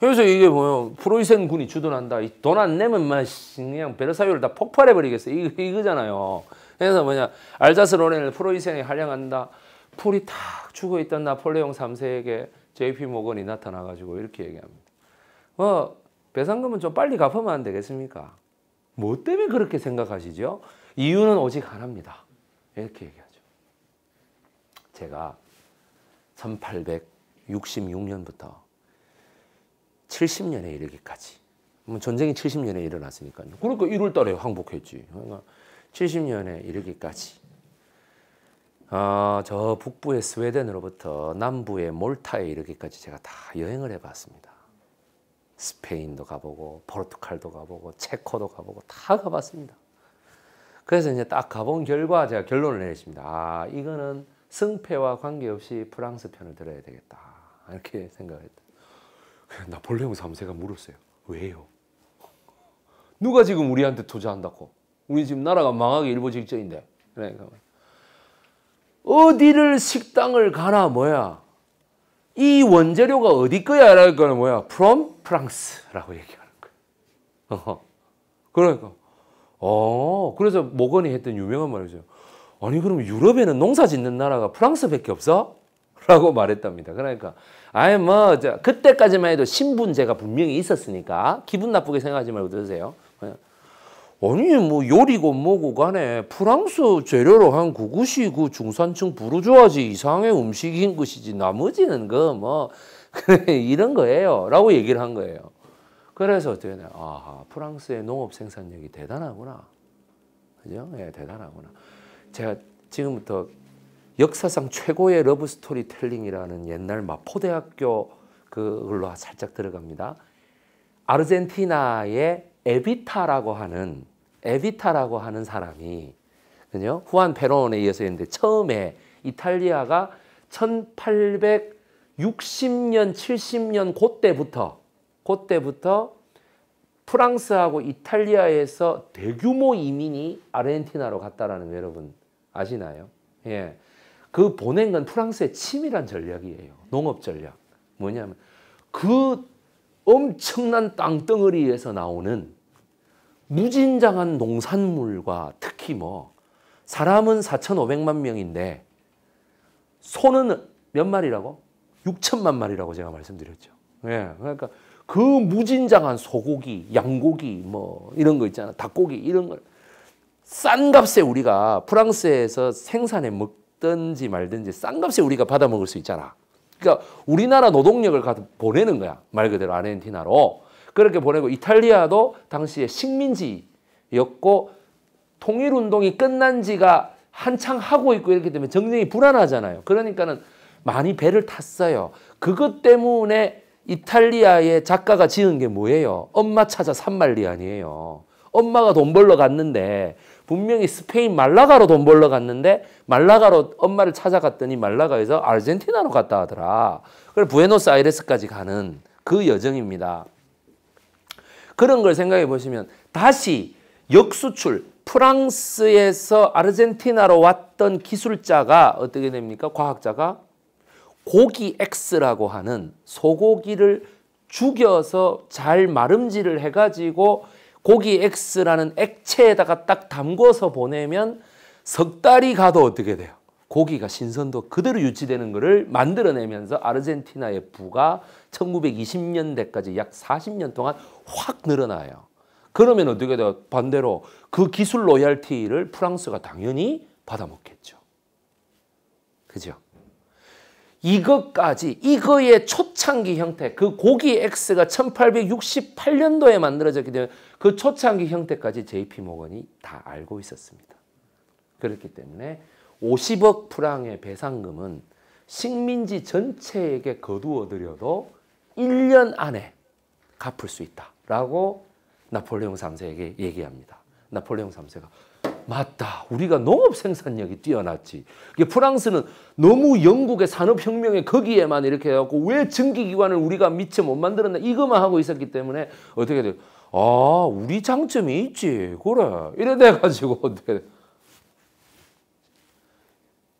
그래서 이게 뭐요? 프로이센 군이 주둔한다. 돈 안 내면 그냥 베르사유를 다 폭발해 버리겠어. 이 이거잖아요. 그래서 뭐냐? 알자스 로렌을 프로이센이 활용한다. 풀이 탁 죽어 있던 나폴레옹 3세에게 JP 모건이 나타나 가지고 이렇게 얘기합니다. 어, 배상금은 좀 빨리 갚으면 안 되겠습니까? 뭐 때문에 그렇게 생각하시죠? 이유는 오직 하나입니다. 이렇게 얘기하죠. 제가 1866년부터 70년에 이르기까지. 전쟁이 70년에 일어났으니까요. 그러니까 1월 달에 항복했지. 70년에 그러니까 이르기까지. 어, 저 북부의 스웨덴으로부터 남부의 몰타에 이르기까지 제가 다 여행을 해봤습니다. 스페인도 가보고 포르투갈도 가보고 체코도 가보고 다 가봤습니다. 그래서 이제 딱 가본 결과 제가 결론을 내렸습니다. 아 이거는 승패와 관계없이 프랑스 편을 들어야 되겠다 이렇게 생각했다. 나폴레옹 3세가 물었어요. 왜요? 누가 지금 우리한테 투자한다고? 우리 지금 나라가 망하기 일보 직전인데. 그러니까 어디를 식당을 가나 뭐야? 이 원재료가 어디 거야? 라는 거 뭐야? from 프랑스라고 얘기하는 거예 어허. 그러니까 어 그래서 모건이 했던 유명한 말이죠. 아니 그럼 유럽에는 농사 짓는 나라가 프랑스밖에 없어? 라고 말했답니다. 그러니까 아예 뭐 그때까지만 해도 신분제가 분명히 있었으니까 기분 나쁘게 생각하지 말고 들세요 예. 아니 뭐 요리고 뭐고 간에 프랑스 재료로 한 그것이 그 중산층 부르주아지 이상의 음식인 것이지 나머지는 그 뭐 이런 거예요 라고 얘기를 한 거예요. 그래서 어떻게 되냐 아 프랑스의 농업 생산력이 대단하구나. 그죠? 예, 대단하구나. 제가 지금부터 역사상 최고의 러브 스토리텔링이라는 옛날 마포대학교 그걸로 살짝 들어갑니다. 아르헨티나의 에비타라고 하는 에비타라고 하는 사람이 그죠? 후안 페론에 의해서 했는데 처음에 이탈리아가 1860년 70년 그때부터 그때부터 프랑스하고 이탈리아에서 대규모 이민이 아르헨티나로 갔다라는 여러분 아시나요? 예. 그 보낸건 프랑스의 치밀한 전략이에요. 농업 전략. 뭐냐면 그 엄청난 땅덩어리에서 나오는 무진장한 농산물과 특히 뭐 사람은 4,500만 명인데 소는 몇 마리라고? 6천만 마리라고 제가 말씀드렸죠. 예. 그러니까 그 무진장한 소고기, 양고기 뭐 이런 거 있잖아. 닭고기 이런 걸 싼 값에 우리가 프랑스에서 생산해 먹 든지 말든지 싼 값에 우리가 받아 먹을 수 있잖아. 그러니까 우리나라 노동력을 가서 보내는 거야. 말 그대로 아르헨티나로. 그렇게 보내고 이탈리아도 당시에 식민지였고 통일운동이 끝난 지가 한창 하고 있고 이렇게 되면 정쟁이 불안하잖아요. 그러니까는 많이 배를 탔어요. 그것 때문에 이탈리아의 작가가 지은 게 뭐예요? 엄마 찾아 산말리 아니에요. 엄마가 돈 벌러 갔는데 분명히 스페인 말라가로 돈 벌러 갔는데 말라가로 엄마를 찾아갔더니 말라가에서 아르헨티나로 갔다 하더라. 그래 부에노스아이레스까지 가는 그 여정입니다. 그런 걸 생각해 보시면 다시 역수출 프랑스에서 아르헨티나로 왔던 기술자가 어떻게 됩니까? 과학자가 고기 X라고 하는 소고기를 죽여서 잘 마름질을 해가지고 고기 X라는 액체에다가 딱 담궈서 보내면 석 달이 가도 어떻게 돼요? 고기가 신선도 그대로 유지되는 것을 만들어내면서 아르헨티나의 부가 1920년대까지 약 40년 동안 확 늘어나요. 그러면 어떻게 돼요? 반대로 그 기술 로얄티를 프랑스가 당연히 받아먹겠죠. 그죠? 이것까지 이거의 초창기 형태 그 고기 X가 1868년도에 만들어졌기 때문에 그 초창기 형태까지 JP 모건이 다 알고 있었습니다. 그렇기 때문에 50억 프랑의 배상금은 식민지 전체에게 거두어들여도 1년 안에 갚을 수 있다라고 나폴레옹 3세에게 얘기합니다. 나폴레옹 3세가 맞다. 우리가 농업 생산력이 뛰어났지. 프랑스는 너무 영국의 산업혁명에 거기에만 이렇게 해갖고 왜 증기기관을 우리가 미처 못 만들었나 이것만 하고 있었기 때문에 어떻게 돼 아, 우리 장점이 있지. 그래. 이래 돼가지고 어떻게 돼.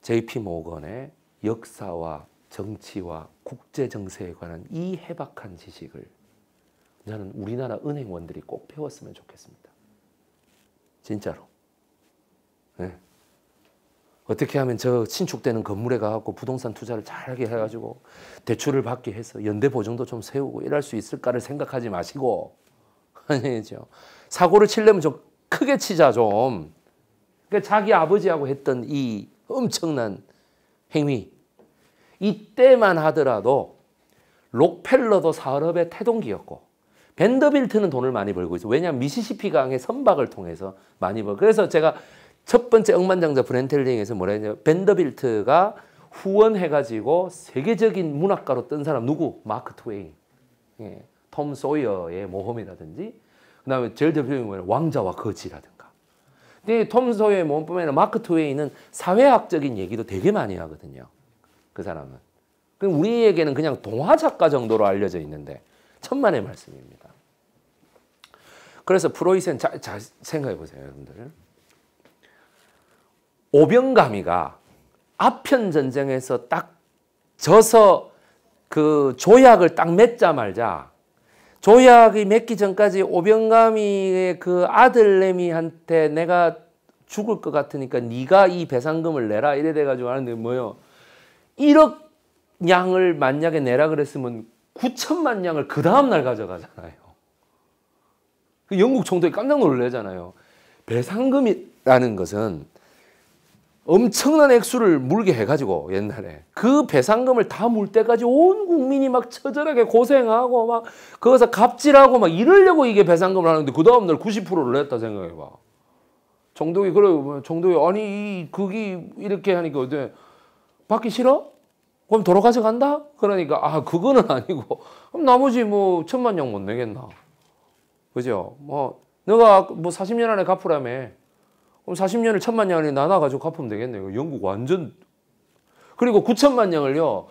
JP 모건의 역사와 정치와 국제 정세에 관한 이 해박한 지식을 나는 우리나라 은행원들이 꼭 배웠으면 좋겠습니다. 진짜로. 어떻게 하면 저 신축되는 건물에 가갖고 부동산 투자를 잘하게 해가지고 대출을 받게 해서 연대 보증도 좀 세우고 이럴 수 있을까를 생각하지 마시고 아니죠 사고를 치려면 좀 크게 치자 좀 그러니까 자기 아버지하고 했던 이 엄청난 행위 이때만 하더라도 록펠러도 사업의 태동기였고 벤더빌트는 돈을 많이 벌고 있어 왜냐하면 미시시피 강의 선박을 통해서 많이 벌. 고 그래서 제가 첫 번째 억만장자 브랜텔링에서 뭐라 했냐 면 벤더빌트가 후원해가지고 세계적인 문학가로 뜬 사람 누구? 마크 트웨인, 예. 톰소이어의 모험이라든지 그 다음에 제일 대표적인 뭐냐 왕자와 거지라든가 근데 톰소이어의 모험뿐만 아니라 마크 트웨인은 사회학적인 얘기도 되게 많이 하거든요 그 사람은 그럼 우리에게는 그냥 동화작가 정도로 알려져 있는데 천만의 말씀입니다 그래서 프로이센 잘, 잘 생각해 보세요 여러분들 오병감이가 아편 전쟁에서 딱 져서 그 조약을 딱 맺자 말자 조약이 맺기 전까지 오병감이의 그 아들내미한테 내가 죽을 것 같으니까 네가 이 배상금을 내라 이래 돼가지고 하는데 뭐요 1억 양을 만약에 내라 그랬으면 9천만 양을 그 다음날 가져가잖아요. 그 영국 총독이 깜짝 놀래잖아요. 배상금이라는 것은 엄청난 액수를 물게 해가지고 옛날에 그 배상금을 다 물 때까지 온 국민이 막 처절하게 고생하고 막 거기서 갑질하고 막 이러려고 이게 배상금을 하는데 그 다음날 90%를 냈다 생각해봐. 정독이 그래 정독이 아니 이 그게 이렇게 하니까 어때 받기 싫어? 그럼 도로 가져간다? 그러니까 아 그거는 아니고 그럼 나머지 뭐 천만 양못 내겠나? 그죠? 뭐 너가 뭐 40년 안에 갚으라며 그럼 40년을 천만 양을 나눠가지고 갚으면 되겠네요. 영국 완전 그리고 9천만 양을요.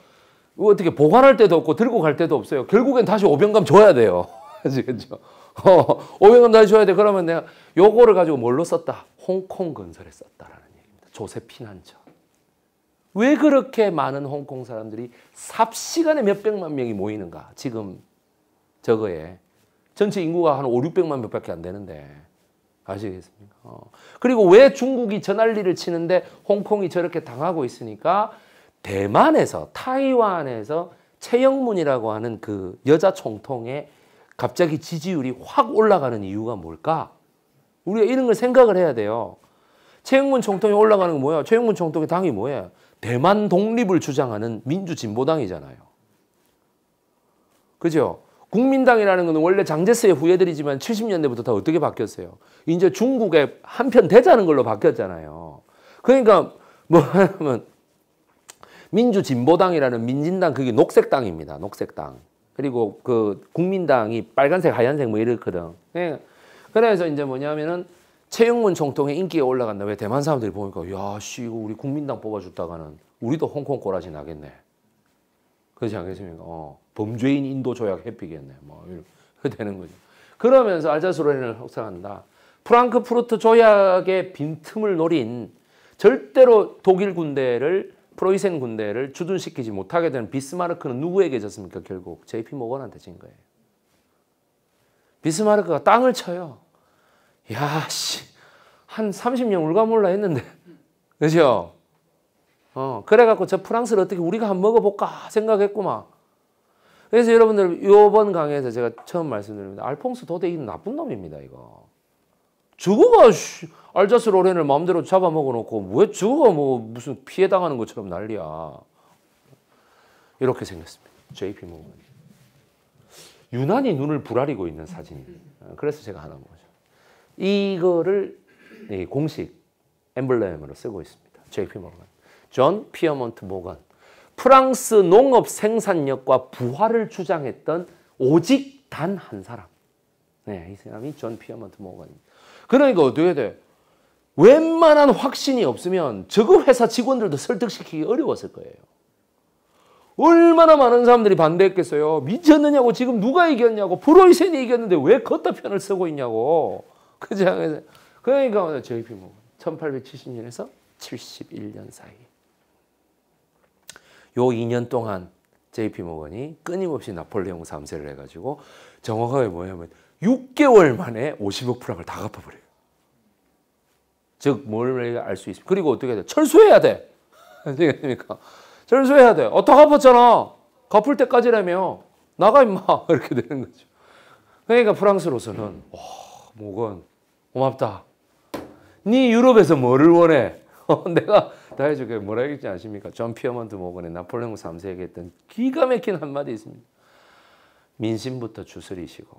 어떻게 보관할 데도 없고 들고 갈 데도 없어요. 결국엔 다시 오병감 줘야 돼요. 아시겠죠? 어, 오병감 다시 줘야 돼. 그러면 내가 요거를 가지고 뭘로 썼다? 홍콩 건설에 썼다라는 얘기입니다. 조세핀 한처. 왜 그렇게 많은 홍콩 사람들이 삽시간에 몇백만 명이 모이는가? 지금 저거에. 전체 인구가 한 5, 600만 명 밖에 안 되는데. 아시겠습니까? 어. 그리고 왜 중국이 저 난리를 치는데 홍콩이 저렇게 당하고 있으니까 대만에서 타이완에서 최영문이라고 하는 그 여자 총통의 갑자기 지지율이 확 올라가는 이유가 뭘까? 우리가 이런 걸 생각을 해야 돼요. 최영문 총통이 올라가는 건 뭐야? 최영문 총통의 당이 뭐예요? 대만 독립을 주장하는 민주진보당이잖아요. 그죠? 국민당이라는 것은 원래 장제스의 후예들이지만 70년대부터 다 어떻게 바뀌었어요? 이제 중국의 한편 되자는 걸로 바뀌었잖아요. 그러니까 뭐냐면 민주진보당이라는 민진당 그게 녹색당입니다. 녹색당. 그리고 그 국민당이 빨간색, 하얀색 뭐 이렇거든. 예. 그래서 이제 뭐냐면은 최영문 총통의 인기가 올라간다. 왜 대만 사람들이 보니까 야, 씨, 우리 국민당 뽑아줬다가는 우리도 홍콩 꼬라지 나겠네. 그렇지 않겠습니까? 어, 범죄인 인도 조약 해피겠네. 뭐 이렇게 되는 거죠. 그러면서 알자스로인을 혹사한다. 프랑크푸르트 조약의 빈틈을 노린 절대로 독일 군대를 프로이센 군대를 주둔시키지 못하게 된 비스마르크는 누구에게 졌습니까? 결국 JP 모건한테 진 거예요. 비스마르크가 땅을 쳐요. 야, 씨. 한 30년 울가몰라 했는데. 그죠? 어, 그래갖고 저 프랑스를 어떻게 우리가 한번 먹어볼까 생각했고만 그래서 여러분들 이번 강의에서 제가 처음 말씀드립니다. 알퐁스 도대이 나쁜 놈입니다 이거. 죽어가 알자스 로렌을 마음대로 잡아먹어 놓고 왜 죽어가 뭐 무슨 피해 당하는 것처럼 난리야. 이렇게 생겼습니다. JP 모건. 유난히 눈을 부라리고 있는 사진 어, 그래서 제가 하나 보죠. 이거를 공식 엠블렘으로 쓰고 있습니다. JP 모건. 존 피어먼트 모건. 프랑스 농업 생산력과 부활을 주장했던 오직 단 한 사람. 네, 이 사람이 존 피어먼트 모건입니다. 그러니까 어떻게 돼? 웬만한 확신이 없으면 저거 회사 직원들도 설득시키기 어려웠을 거예요. 얼마나 많은 사람들이 반대했겠어요. 미쳤느냐고 지금 누가 이겼냐고 브로이센이 이겼는데 왜 걷다 편을 쓰고 있냐고. 그죠? 그러니까 JP 모건 1870년에서 71년 사이. 요 2년 동안 JP 모건이 끊임없이 나폴레옹 3세를 해가지고 정확하게 뭐냐면 6개월 만에 50억 프랑을 다 갚아버려요. 즉, 뭘 알 수 있습니다. 그리고 어떻게 해야 돼? 철수해야 돼! 아시겠습니까? 철수해야 돼. 어, 다 갚았잖아! 갚을 때까지라며. 나가, 임마! 이렇게 되는 거죠. 그러니까 프랑스로서는, 와, 모건, 고맙다. 네 유럽에서 뭐를 원해? 내가 다해줄게 뭐라 했지 않습니까? 존 피어먼트 모건의 나폴레옹 3세에게 했던 기가 막힌 한마디 있습니다. 민심부터 주술이시고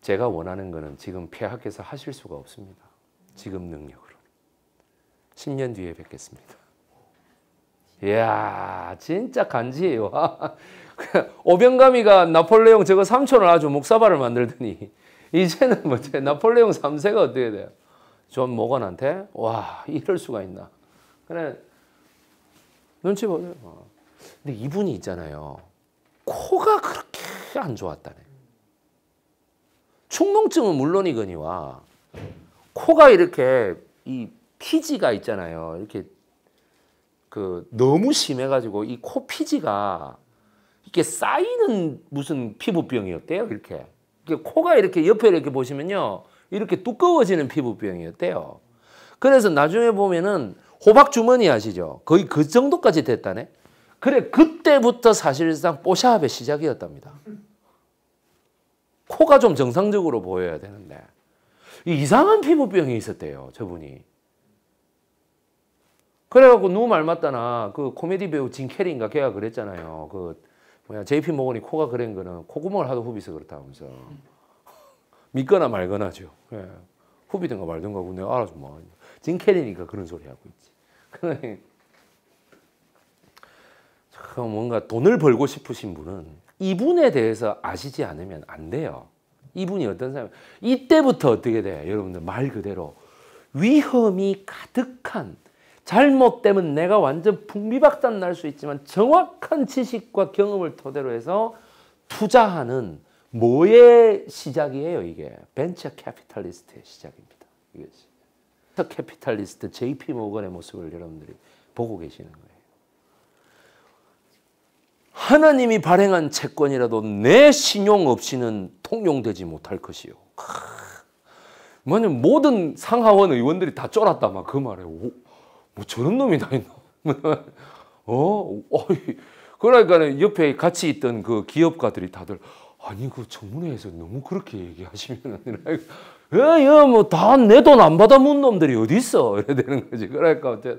제가 원하는 거는 지금 폐하께서 하실 수가 없습니다. 지금 능력으로. 10년 뒤에 뵙겠습니다. 이야 진짜 간지예요. 오병감이가 나폴레옹 저거 삼촌을 아주 목사발을 만들더니 이제는 뭐 나폴레옹 3세가 어떻게 돼요? 존 모건한테 와 이럴 수가 있나? 그래 눈치 보세요. 어. 근데 이분이 있잖아요. 코가 그렇게 안 좋았다네. 충농증은 물론이거니와 코가 이렇게 이 피지가 있잖아요. 이렇게 그 너무 심해가지고 이 코 피지가 이게 쌓이는 무슨 피부병이었대요. 이렇게. 이게 코가 이렇게 옆에 이렇게 보시면요. 이렇게 두꺼워지는 피부병이었대요. 그래서 나중에 보면은 호박 주머니 아시죠? 거의 그 정도까지 됐다네. 그래 그때부터 사실상 뽀샤의 시작이었답니다. 코가 좀 정상적으로 보여야 되는데 이상한 피부병이 있었대요 저분이. 그래갖고 누말 맞다나 그 코미디 배우 진 캐리인가 걔가 그랬잖아요. 그 뭐야 JP 모건이 코가 그런 거는 코구멍을 하도 후비서 그렇다면서 믿거나 말거나죠. 예. 후비든가 말든가 군데 알아서 뭐진 캐리니까 그런 소리 하고 있지. 네. 참 뭔가 돈을 벌고 싶으신 분은 이분에 대해서 아시지 않으면 안 돼요. 이분이 어떤 사람 이때부터 어떻게 돼요? 여러분들 말 그대로 위험이 가득한 잘못되면 내가 완전 풍비박산 날수 있지만 정확한 지식과 경험을 토대로 해서 투자하는 뭐의 시작이에요 이게 벤처 캐피탈리스트의 시작입니다. 이것이. 닥터 캐피탈리스트 JP 모건의 모습을 여러분들이 보고 계시는 거예요. 하나님이 발행한 채권이라도 내 신용 없이는 통용되지 못할 것이요. 뭐냐 모든 상하원 의원들이 다 쫄았다 막그 말에 오, 뭐 저런 놈이 다 있나? 어, 어이. 그러니까 옆에 같이 있던 그 기업가들이 다들 아니 그 청문회에서 너무 그렇게 얘기하시면 야, 예, 예, 뭐다 내 돈 안 받아 는 놈들이 어디 있어? 이래 되는 거지. 그러니까 어째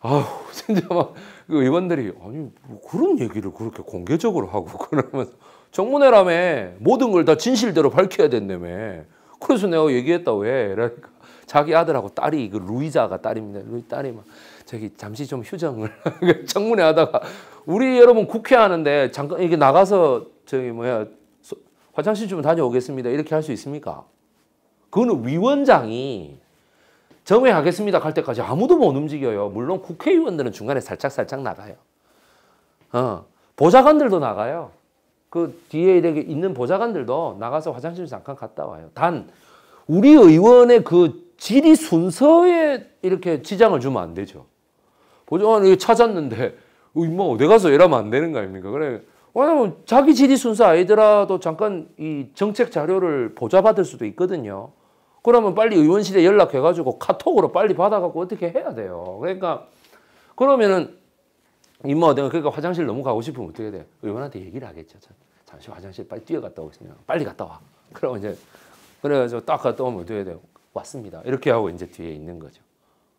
아우 진짜 막 그 의원들이 아니 뭐 그런 얘기를 그렇게 공개적으로 하고 그러면서 정문회라며 모든 걸 다 진실대로 밝혀야 된다며 그래서 내가 얘기했다고 해. 러니까 자기 아들하고 딸이 그 루이자가 딸입니다. 루이 딸이 막 저기 잠시 좀 휴정을 정문회 하다가 우리 여러분 국회 하는데 잠깐 이게 나가서 저기 뭐야 화장실 좀 다녀오겠습니다. 이렇게 할 수 있습니까? 그거는 위원장이 정회하겠습니다 갈 때까지 아무도 못 움직여요. 물론 국회의원들은 중간에 살짝살짝 나가요. 어, 보좌관들도 나가요. 그 뒤에 있는 보좌관들도 나가서 화장실 잠깐 갔다 와요. 단 우리 의원의 그 질의 순서에 이렇게 지장을 주면 안 되죠. 보좌관 이 찾았는데 이 어, 뭐 어디 가서 이러면 안 되는 거 아닙니까? 그래 자기 질의 순서 아니더라도 잠깐 이 정책 자료를 보좌받을 수도 있거든요. 그러면 빨리 의원실에 연락해가지고 카톡으로 빨리 받아갖고 어떻게 해야 돼요. 그러니까 그러면은 임마 내가 그러니까 화장실 너무 가고 싶으면 어떻게 돼? 의원한테 얘기를 하겠죠. 잠시 화장실 빨리 뛰어갔다 오시냐. 빨리 갔다 와. 그럼 이제 그래가지고 딱 갔다 오면 어떻게 돼요? 왔습니다. 이렇게 하고 이제 뒤에 있는 거죠.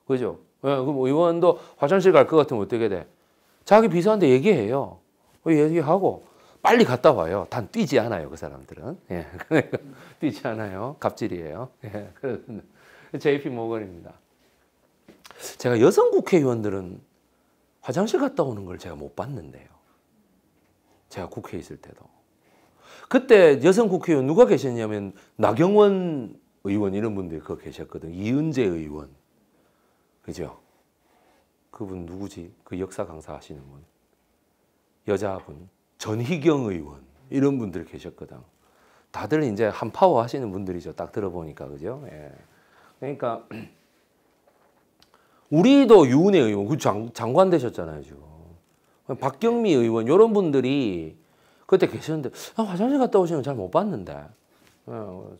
그죠? 예, 그럼 의원도 화장실 갈 것 같으면 어떻게 돼? 자기 비서한테 얘기해요. 어, 얘기하고 빨리 갔다 와요. 단 뛰지 않아요, 그 사람들은. 예, 그러니까 뛰지 않아요. 갑질이에요. 예, 그렇습 JP 모건입니다. 제가 여성 국회의원들은 화장실 갔다 오는 걸 제가 못 봤는데요. 제가 국회에 있을 때도. 그때 여성 국회의원 누가 계셨냐면 나경원 의원 이런 분들이 거 계셨거든. 이은재 의원. 그죠? 그분 누구지? 그 역사 강사 하시는 분. 여자분. 전희경 의원 이런 분들 계셨거든. 다들 이제 한파워 하시는 분들이죠. 딱 들어보니까 그죠? 예. 그러니까 우리도 유은혜 의원 그 장, 장관 되셨잖아요 지금. 박경미 의원 이런 분들이 그때 계셨는데 아, 화장실 갔다 오시면 잘 못 봤는데. 어.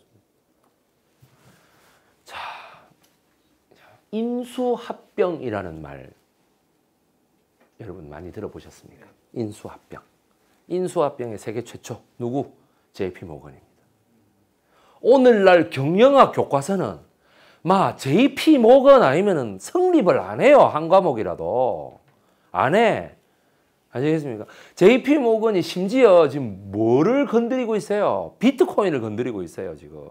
자, 인수합병이라는 말 여러분 많이 들어보셨습니까? 인수합병. 인수합병의 세계 최초 누구? JP 모건입니다. 오늘날 경영학 교과서는 마 JP 모건 아니면은 성립을 안 해요 한 과목이라도 안 해. 아시겠습니까? JP 모건이 심지어 지금 뭐를 건드리고 있어요? 비트코인을 건드리고 있어요 지금.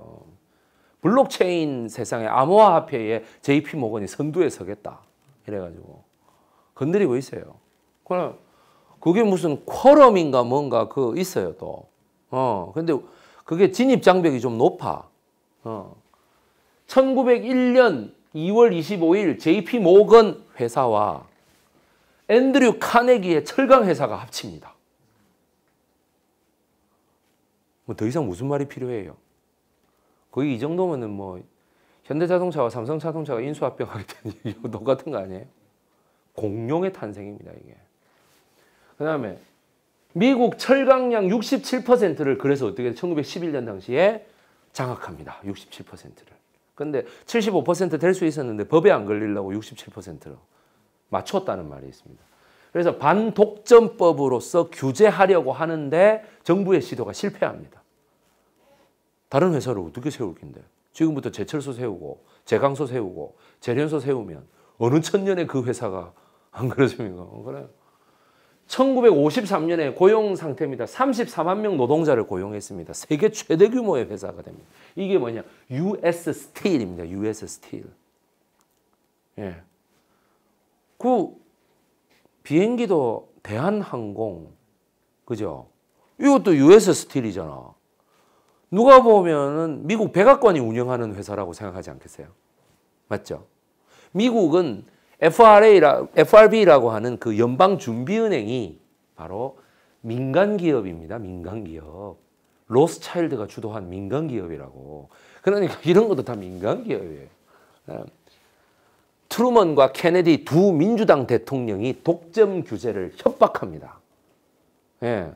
블록체인 세상의 암호화폐에 JP 모건이 선두에 서겠다. 이래가지고 건드리고 있어요. 그럼 그게 무슨 쿼럼인가 뭔가 그 있어요 또. 어 근데 그게 진입 장벽이 좀 높아. 어 1901년 2월 25일 JP 모건 회사와 앤드류 카네기의 철강 회사가 합칩니다. 뭐 더 이상 무슨 말이 필요해요? 거의 이 정도면은 뭐 현대자동차와 삼성자동차가 인수합병하겠다는 얘기 같은 거 아니에요? 공룡의 탄생입니다 이게. 그 다음에 미국 철강량 67%를 그래서 어떻게 1911년 당시에 장악합니다. 67%를. 근데 75%될 수 있었는데 법에 안 걸리려고 67%로 맞췄다는 말이 있습니다. 그래서 반독점법으로서 규제하려고 하는데 정부의 시도가 실패합니다. 다른 회사를 어떻게 세울 긴데? 지금부터 제철소 세우고 제강소 세우고 재련소 세우면 어느 천년에 그 회사가 안그러십니까 그래요. 1953년에 고용 상태입니다. 34만 명 노동자를 고용했습니다. 세계 최대 규모의 회사가 됩니다. 이게 뭐냐? US 스틸입니다. US 스틸. 예. 그 비행기도 대한항공 그죠? 이것도 US 스틸이잖아. 누가 보면은 미국 백악관이 운영하는 회사라고 생각하지 않겠어요? 맞죠? 미국은 f r a FRB라고 하는 그 연방준비은행이 바로 민간기업입니다. 민간기업. 로스차일드가 주도한 민간기업이라고. 그러니까 이런 것도 다 민간기업이에요. 네. 트루먼과 케네디 두 민주당 대통령이 독점 규제를 협박합니다. 예.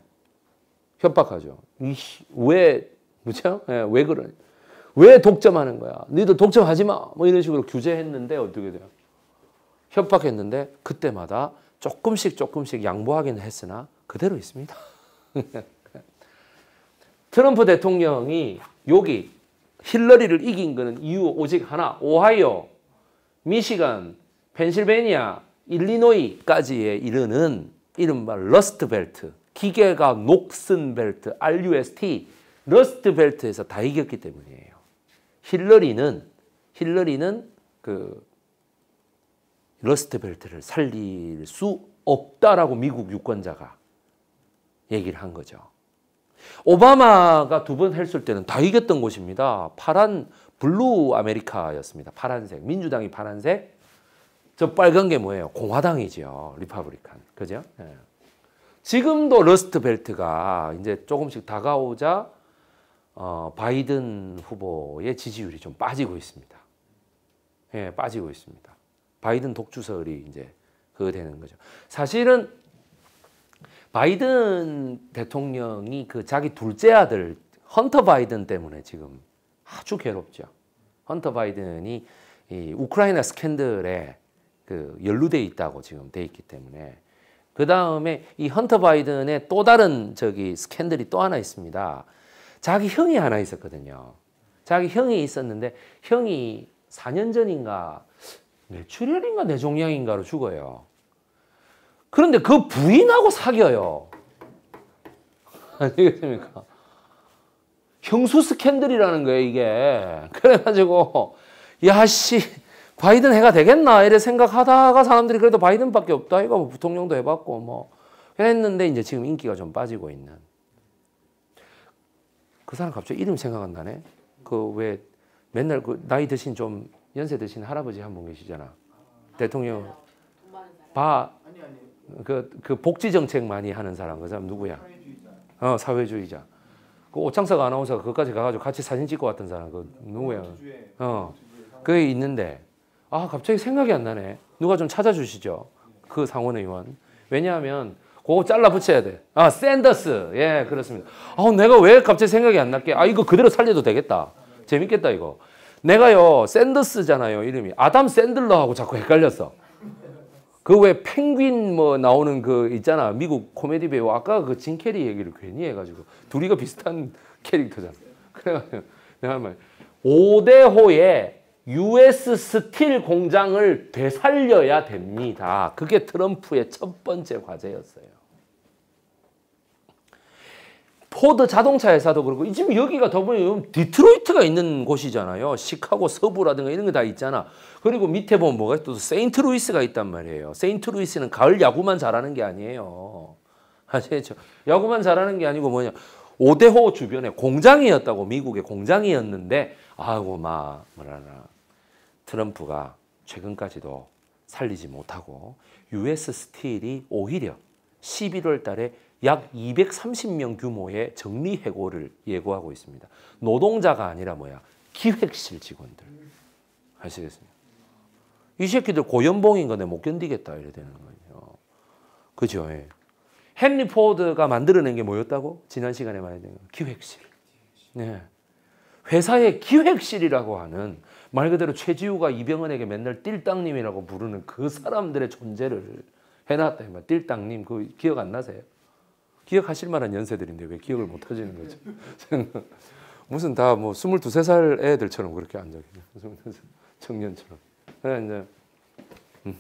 협박하죠. 이씨, 왜, 그죠? 예, 왜 그러냐. 왜 독점하는 거야? 너희들 독점하지 마. 뭐 이런 식으로 규제했는데 어떻게 돼요? 협박했는데 그때마다 조금씩 조금씩 양보하기는 했으나 그대로 있습니다. 트럼프 대통령이 여기 힐러리를 이긴 것은 이유 오직 하나 오하이오, 미시간, 펜실베니아, 일리노이까지에 이르는 이른바 러스트벨트, 기계가 녹슨 벨트, RUST, 러스트벨트에서 다 이겼기 때문이에요. 힐러리는 힐러리는 그 러스트벨트를 살릴 수 없다라고 미국 유권자가 얘기를 한 거죠. 오바마가 두 번 했을 때는 다 이겼던 곳입니다. 파란 블루 아메리카였습니다. 파란색 민주당이 파란색 저 빨간 게 뭐예요? 공화당이지 리파브리칸 그죠? 예. 지금도 러스트벨트가 이제 조금씩 다가오자 어, 바이든 후보의 지지율이 좀 빠지고 있습니다. 예, 빠지고 있습니다. 바이든 독주설이 이제 그 되는 거죠. 사실은 바이든 대통령이 그 자기 둘째 아들 헌터 바이든 때문에 지금 아주 괴롭죠. 헌터 바이든이 이 우크라이나 스캔들에 그 연루돼 있다고 지금 돼 있기 때문에 그 다음에 이 헌터 바이든의 또 다른 저기 스캔들이 또 하나 있습니다. 자기 형이 하나 있었거든요. 자기 형이 있었는데 형이 4년 전인가 뇌출혈인가 네, 뇌종양인가로 죽어요. 그런데 그 부인하고 사겨요. 아니겠습니까? 형수 스캔들이라는 거예요, 이게. 그래가지고, 야, 씨, 바이든 해가 되겠나? 이래 생각하다가 사람들이 그래도 바이든밖에 없다. 이거 뭐 부통령도 해봤고, 뭐. 했는데 이제 지금 인기가 좀 빠지고 있는. 그 사람 갑자기 이름 생각한다네? 그 왜 맨날 그 나이 드신 좀 연세 드신 할아버지 한 분 계시잖아. 대통령 바그 그 복지 정책 많이 하는 사람 그 사람 누구야? 사회주의자. 어 사회주의자. 그 오창석 아나운서가 그까지 가가지고 같이 사진 찍고 왔던 사람 그 누구야? 어 그게 있는데 아 갑자기 생각이 안 나네. 누가 좀 찾아주시죠. 그 상원 의원. 왜냐하면 그거 잘라 붙여야 돼. 아 샌더스 예 그렇습니다. 아 내가 왜 갑자기 생각이 안날게아 이거 그대로 살려도 되겠다. 재밌겠다 이거. 내가요 샌더스잖아요 이름이 아담 샌들러하고 자꾸 헷갈렸어. 그 왜 펭귄 뭐 나오는 그 있잖아 미국 코미디 배우 아까 그진 캐리 얘기를 괜히 해가지고 둘이가 비슷한 캐릭터잖아. 그래가지고 내가 말 오대호의 US 스틸 공장을 되살려야 됩니다. 그게 트럼프의 첫 번째 과제였어요. 포드 자동차 회사도 그렇고 지금 여기가 더보면 디트로이트가 있는 곳이잖아요. 시카고 서부라든가 이런 게다 있잖아. 그리고 밑에 보면 뭐가 또 세인트루이스가 있단 말이에요. 세인트루이스는 가을 야구만 잘하는 게 아니에요. 아시겠죠? 네, 야구만 잘하는 게 아니고 뭐냐. 오대호 주변에 공장이었다고 미국의 공장이었는데 아이고 막 뭐라나 트럼프가 최근까지도 살리지 못하고 US 스틸이 오히려 11월 달에 약 230명 규모의 정리 해고를 예고하고 있습니다. 노동자가 아니라 뭐야? 기획실 직원들. 아시겠습니까? 이 새끼들 고연봉인 건데 못 견디겠다 이래 되는 거예요. 그죠? 예. 헨리 포드가 만들어낸 게 뭐였다고? 지난 시간에 말했던 기획실. 네. 회사의 기획실이라고 하는 말 그대로 최지우가 이병헌에게 맨날 띨땅님이라고 부르는 그 사람들의 존재를 해놨다. 띨땅님 그 기억 안 나세요? 기억하실 만한 연세들인데 왜 기억을 못 하시는 거죠? 무슨 다뭐 22, 3살 애들처럼 그렇게 앉아 계세요. 청년처럼. 그래 이제 음.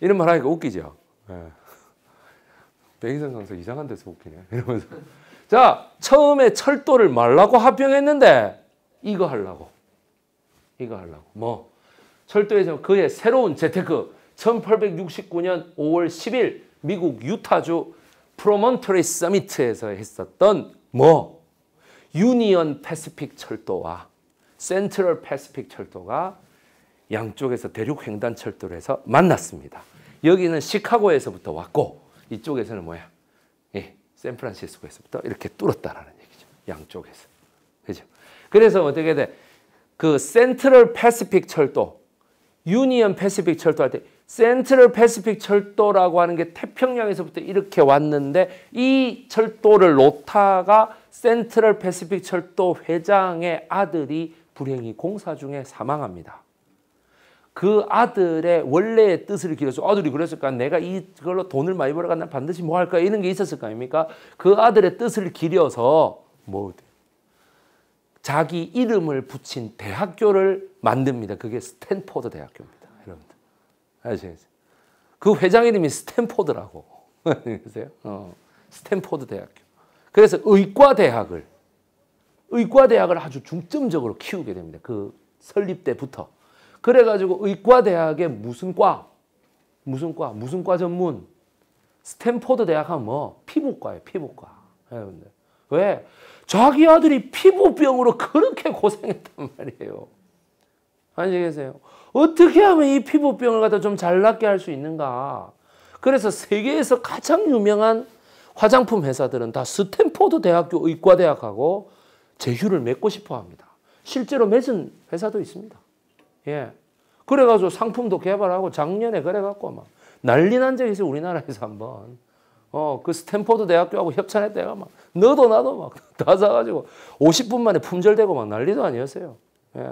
이런 말 하니까 웃기죠. 예. 백이성 강사 이상한 데서 웃기네. 이러면서 자 처음에 철도를 말라고 합병했는데 이거 하려고 이거 하려고 뭐 철도에서 그의 새로운 재테크 1869년 5월 10일 미국 유타주 프로몬토리 서미트에서 했었던 뭐 유니언 패스픽 철도와 센트럴 패스픽 철도가 양쪽에서 대륙 횡단 철도로 해서 만났습니다. 여기는 시카고에서부터 왔고 이쪽에서는 뭐야? 예, 샌프란시스코에서부터 이렇게 뚫었다라는 얘기죠. 양쪽에서. 그죠? 그래서 어떻게 돼? 그 센트럴 패스픽 철도, 유니언 패스픽 철도 할때 센트럴 패시픽 철도라고 하는 게 태평양에서부터 이렇게 왔는데 이 철도를 놓다가 센트럴 패시픽 철도 회장의 아들이 불행히 공사 중에 사망합니다. 그 아들의 원래의 뜻을 길어서 아들이 그랬을까? 내가 이걸로 돈을 많이 벌어가 난 반드시 뭐 할까? 이런 게 있었을 거 아닙니까? 그 아들의 뜻을 기려서 뭐 자기 이름을 붙인 대학교를 만듭니다. 그게 스탠포드 대학교입니다. 아시겠어요? 그 회장 이름이 스탠포드라고. 아세요 어, 스탠포드 대학교. 그래서 의과대학을, 의과대학을 아주 중점적으로 키우게 됩니다. 그 설립 때부터. 그래가지고 의과대학의 무슨 과, 무슨 과, 무슨 과 전문, 스탠포드 대학 하면 뭐 피부과예요, 피부과. 여러분들. 왜? 자기 아들이 피부병으로 그렇게 고생했단 말이에요. 아시겠어요? 어떻게 하면 이 피부병을 갖다 좀 잘 낫게 할 수 있는가. 그래서 세계에서 가장 유명한 화장품 회사들은 다 스탠포드 대학교 의과대학하고 제휴를 맺고 싶어 합니다. 실제로 맺은 회사도 있습니다. 예. 그래가지고 상품도 개발하고 작년에 그래갖고 막 난리 난 적이 있어요. 우리나라에서 한번. 어, 그 스탠포드 대학교하고 협찬했다가 막 너도 나도 막 다 사가지고 50분 만에 품절되고 막 난리도 아니었어요. 예.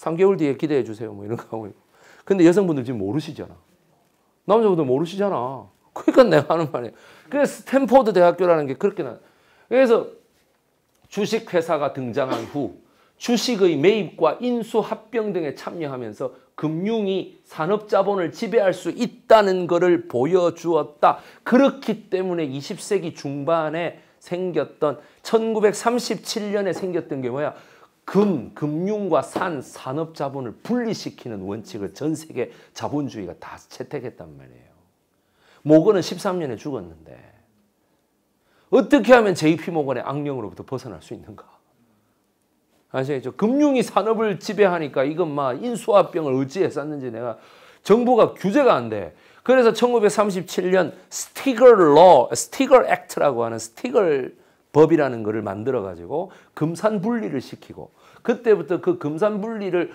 3개월 뒤에 기대해 주세요. 뭐 이런 거 하고 있고. 근데 여성분들 지금 모르시잖아. 남자분들 모르시잖아. 그러니까 내가 하는 말이야. 그래서 스탠포드 대학교라는 게 그렇게 나. 그래서 주식회사가 등장한 후 주식의 매입과 인수 합병 등에 참여하면서 금융이 산업 자본을 지배할 수 있다는 것을 보여주었다. 그렇기 때문에 20세기 중반에 생겼던 1937년에 생겼던 게 뭐야? 금, 금융과 산, 산업 자본을 분리시키는 원칙을 전 세계 자본주의가 다 채택했단 말이에요. 모건은 13년에 죽었는데 어떻게 하면 JP 모건의 악령으로부터 벗어날 수 있는가? 아시겠죠? 금융이 산업을 지배하니까 이건 막 인수합병을 어찌해 쌌는지 내가 정부가 규제가 안 돼. 그래서 1937년 스티거 러, 스티거 액트라고 하는 스티거 법이라는 것을 만들어 가지고 금산 분리를 시키고 그때부터 그 금산 분리를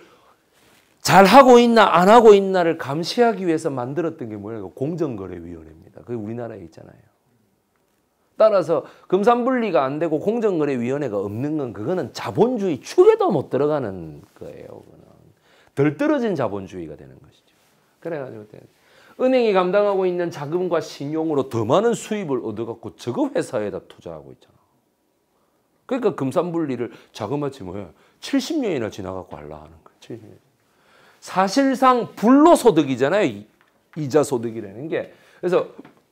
잘 하고 있나 안 하고 있나를 감시하기 위해서 만들었던 게 뭐냐면 공정거래위원회입니다. 그게 우리나라에 있잖아요. 따라서 금산 분리가 안 되고 공정거래위원회가 없는 건 그거는 자본주의 축에도 못 들어가는 거예요. 그거는 덜 떨어진 자본주의가 되는 것이죠. 그래가지고 은행이 감당하고 있는 자금과 신용으로 더 많은 수입을 얻어갖고 저거 회사에다 투자하고 있잖아. 그러니까 금산분리를 자그마치 뭐야 70년이나 지나가고 알라하는 거예요. 70년. 사실상 불로소득이잖아요. 이자소득이라는 게. 그래서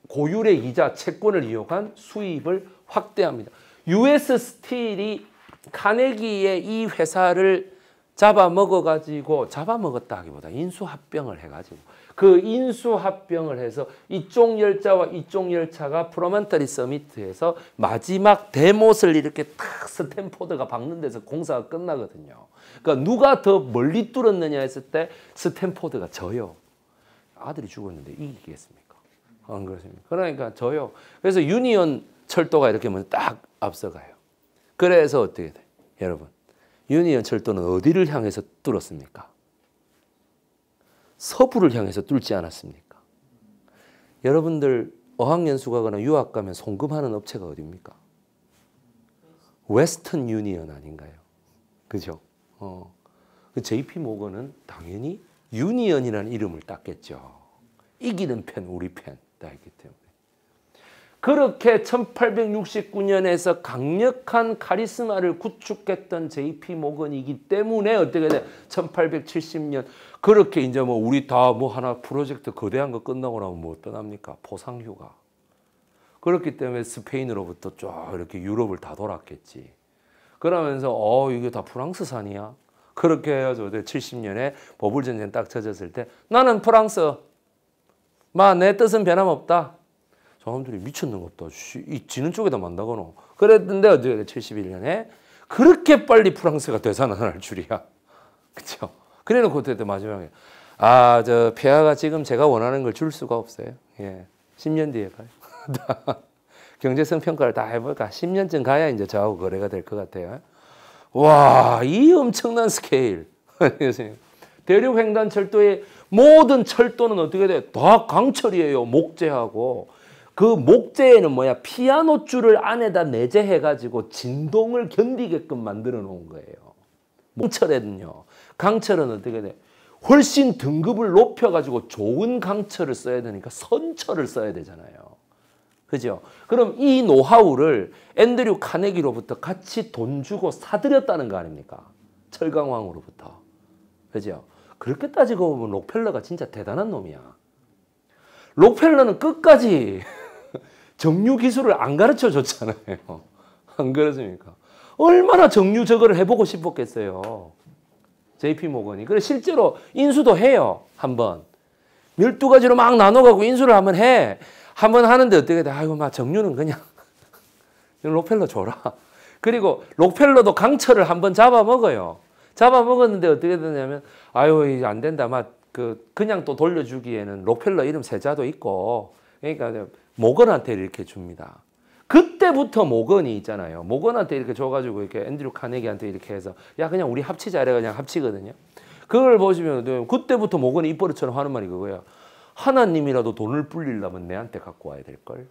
고율의 이자 채권을 이용한 수입을 확대합니다. US 스틸이 카네기의 이 회사를 잡아먹어가지고 잡아먹었다 기보다 인수합병을 해가지고 그 인수합병을 해서 이쪽 열차와 이쪽 열차가 프로멘터리 서미트에서 마지막 대못을 이렇게 탁 스탠포드가 박는 데서 공사가 끝나거든요. 그러니까 누가 더 멀리 뚫었느냐 했을 때 스탠포드가 저요. 아들이 죽었는데 이기겠습니까? 안 그렇습니까? 그러니까 저요. 그래서 유니언 철도가 이렇게 먼저 딱 앞서가요. 그래서 어떻게 돼? 여러분, 유니언 철도는 어디를 향해서 뚫었습니까? 서부를 향해서 뚫지 않았습니까? 여러분들 어학연수 가거나 유학 가면 송금하는 업체가 어디니까 웨스턴 유니언 아닌가요? 그죠? 어. JP 그 모건은 당연히 유니언이라는 이름을 땄겠죠. 이기는 편 우리 편따기 때문에. 그렇게 1869년에서 강력한 카리스마를 구축했던 JP 모건이기 때문에 어떻게 돼? 1870년 그렇게 이제 뭐 우리 다 뭐 하나 프로젝트 거대한 거 끝나고 나면 뭐 떠납니까? 포상휴가. 그렇기 때문에 스페인으로부터 쫙 이렇게 유럽을 다 돌았겠지. 그러면서 어 이게 다 프랑스산이야. 그렇게 해가지고 70년에 보불전쟁 딱 쳐졌을 때 나는 프랑스. 마 내 뜻은 변함없다. 사람들이 미쳤는 것같이 지는 쪽에다 만다거노. 그랬는데 어떻 71년에 그렇게 빨리 프랑스가 되산을 할 줄이야. 그렇죠? 그래 놓고 그때 마지막에 아, 저 폐하가 지금 제가 원하는 걸 줄 수가 없어요. 예. 10년 뒤에 가요. 경제성 평가를 다 해볼까? 10년쯤 가야 이제 저하고 거래가 될 것 같아요. 와, 이 엄청난 스케일. 대륙 횡단 철도의 모든 철도는 어떻게 돼? 다 강철이에요. 목재하고. 그 목재에는 뭐야? 피아노 줄을 안에다 내재해가지고 진동을 견디게끔 만들어 놓은 거예요. 목철에는요. 강철은 어떻게 돼? 훨씬 등급을 높여가지고 좋은 강철을 써야 되니까 선철을 써야 되잖아요. 그죠? 그럼 이 노하우를 앤드류 카네기로부터 같이 돈 주고 사들였다는 거 아닙니까? 철강왕으로부터. 그죠? 그렇게 따지고 보면 록펠러가 진짜 대단한 놈이야. 록펠러는 끝까지 정류 기술을 안 가르쳐 줬잖아요. 안 그렇습니까? 얼마나 정류 저거를 해보고 싶었겠어요. JP 모건이. 그래 실제로 인수도 해요. 한번. 12가지로 막 나눠가고 인수를 한번 해. 한번 하는데 어떻게 돼? 아이고, 막 정류는 그냥. 록펠러 줘라. 그리고 록펠러도 강철을 한번 잡아먹어요. 잡아먹었는데 어떻게 되냐면, 아유, 안 된다. 막 그, 그냥 또 돌려주기에는 록펠러 이름 세자도 있고, 그러니까 모건한테 이렇게 줍니다. 그때부터 모건이 있잖아요. 모건한테 이렇게 줘가지고 이렇게 앤드류 카네기한테 이렇게 해서 야 그냥 우리 합치자 이래 그냥 합치거든요. 그걸 보시면 그때부터 모건이 입버릇처럼 하는 말이 그거예 하나님이라도 돈을 불리려면 내한테 갖고 와야 될걸.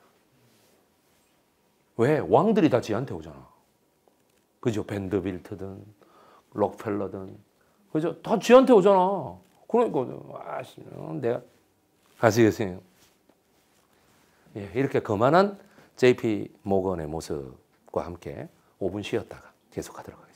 왜? 왕들이 다 지한테 오잖아. 그죠? 밴드빌트든 록펠러든 그죠? 다 지한테 오잖아. 그러니까 아씨 내가 아시겠어요? 예, 이렇게 거만한 JP 모건의 모습과 함께 5분 쉬었다가 계속하도록 하겠습니다.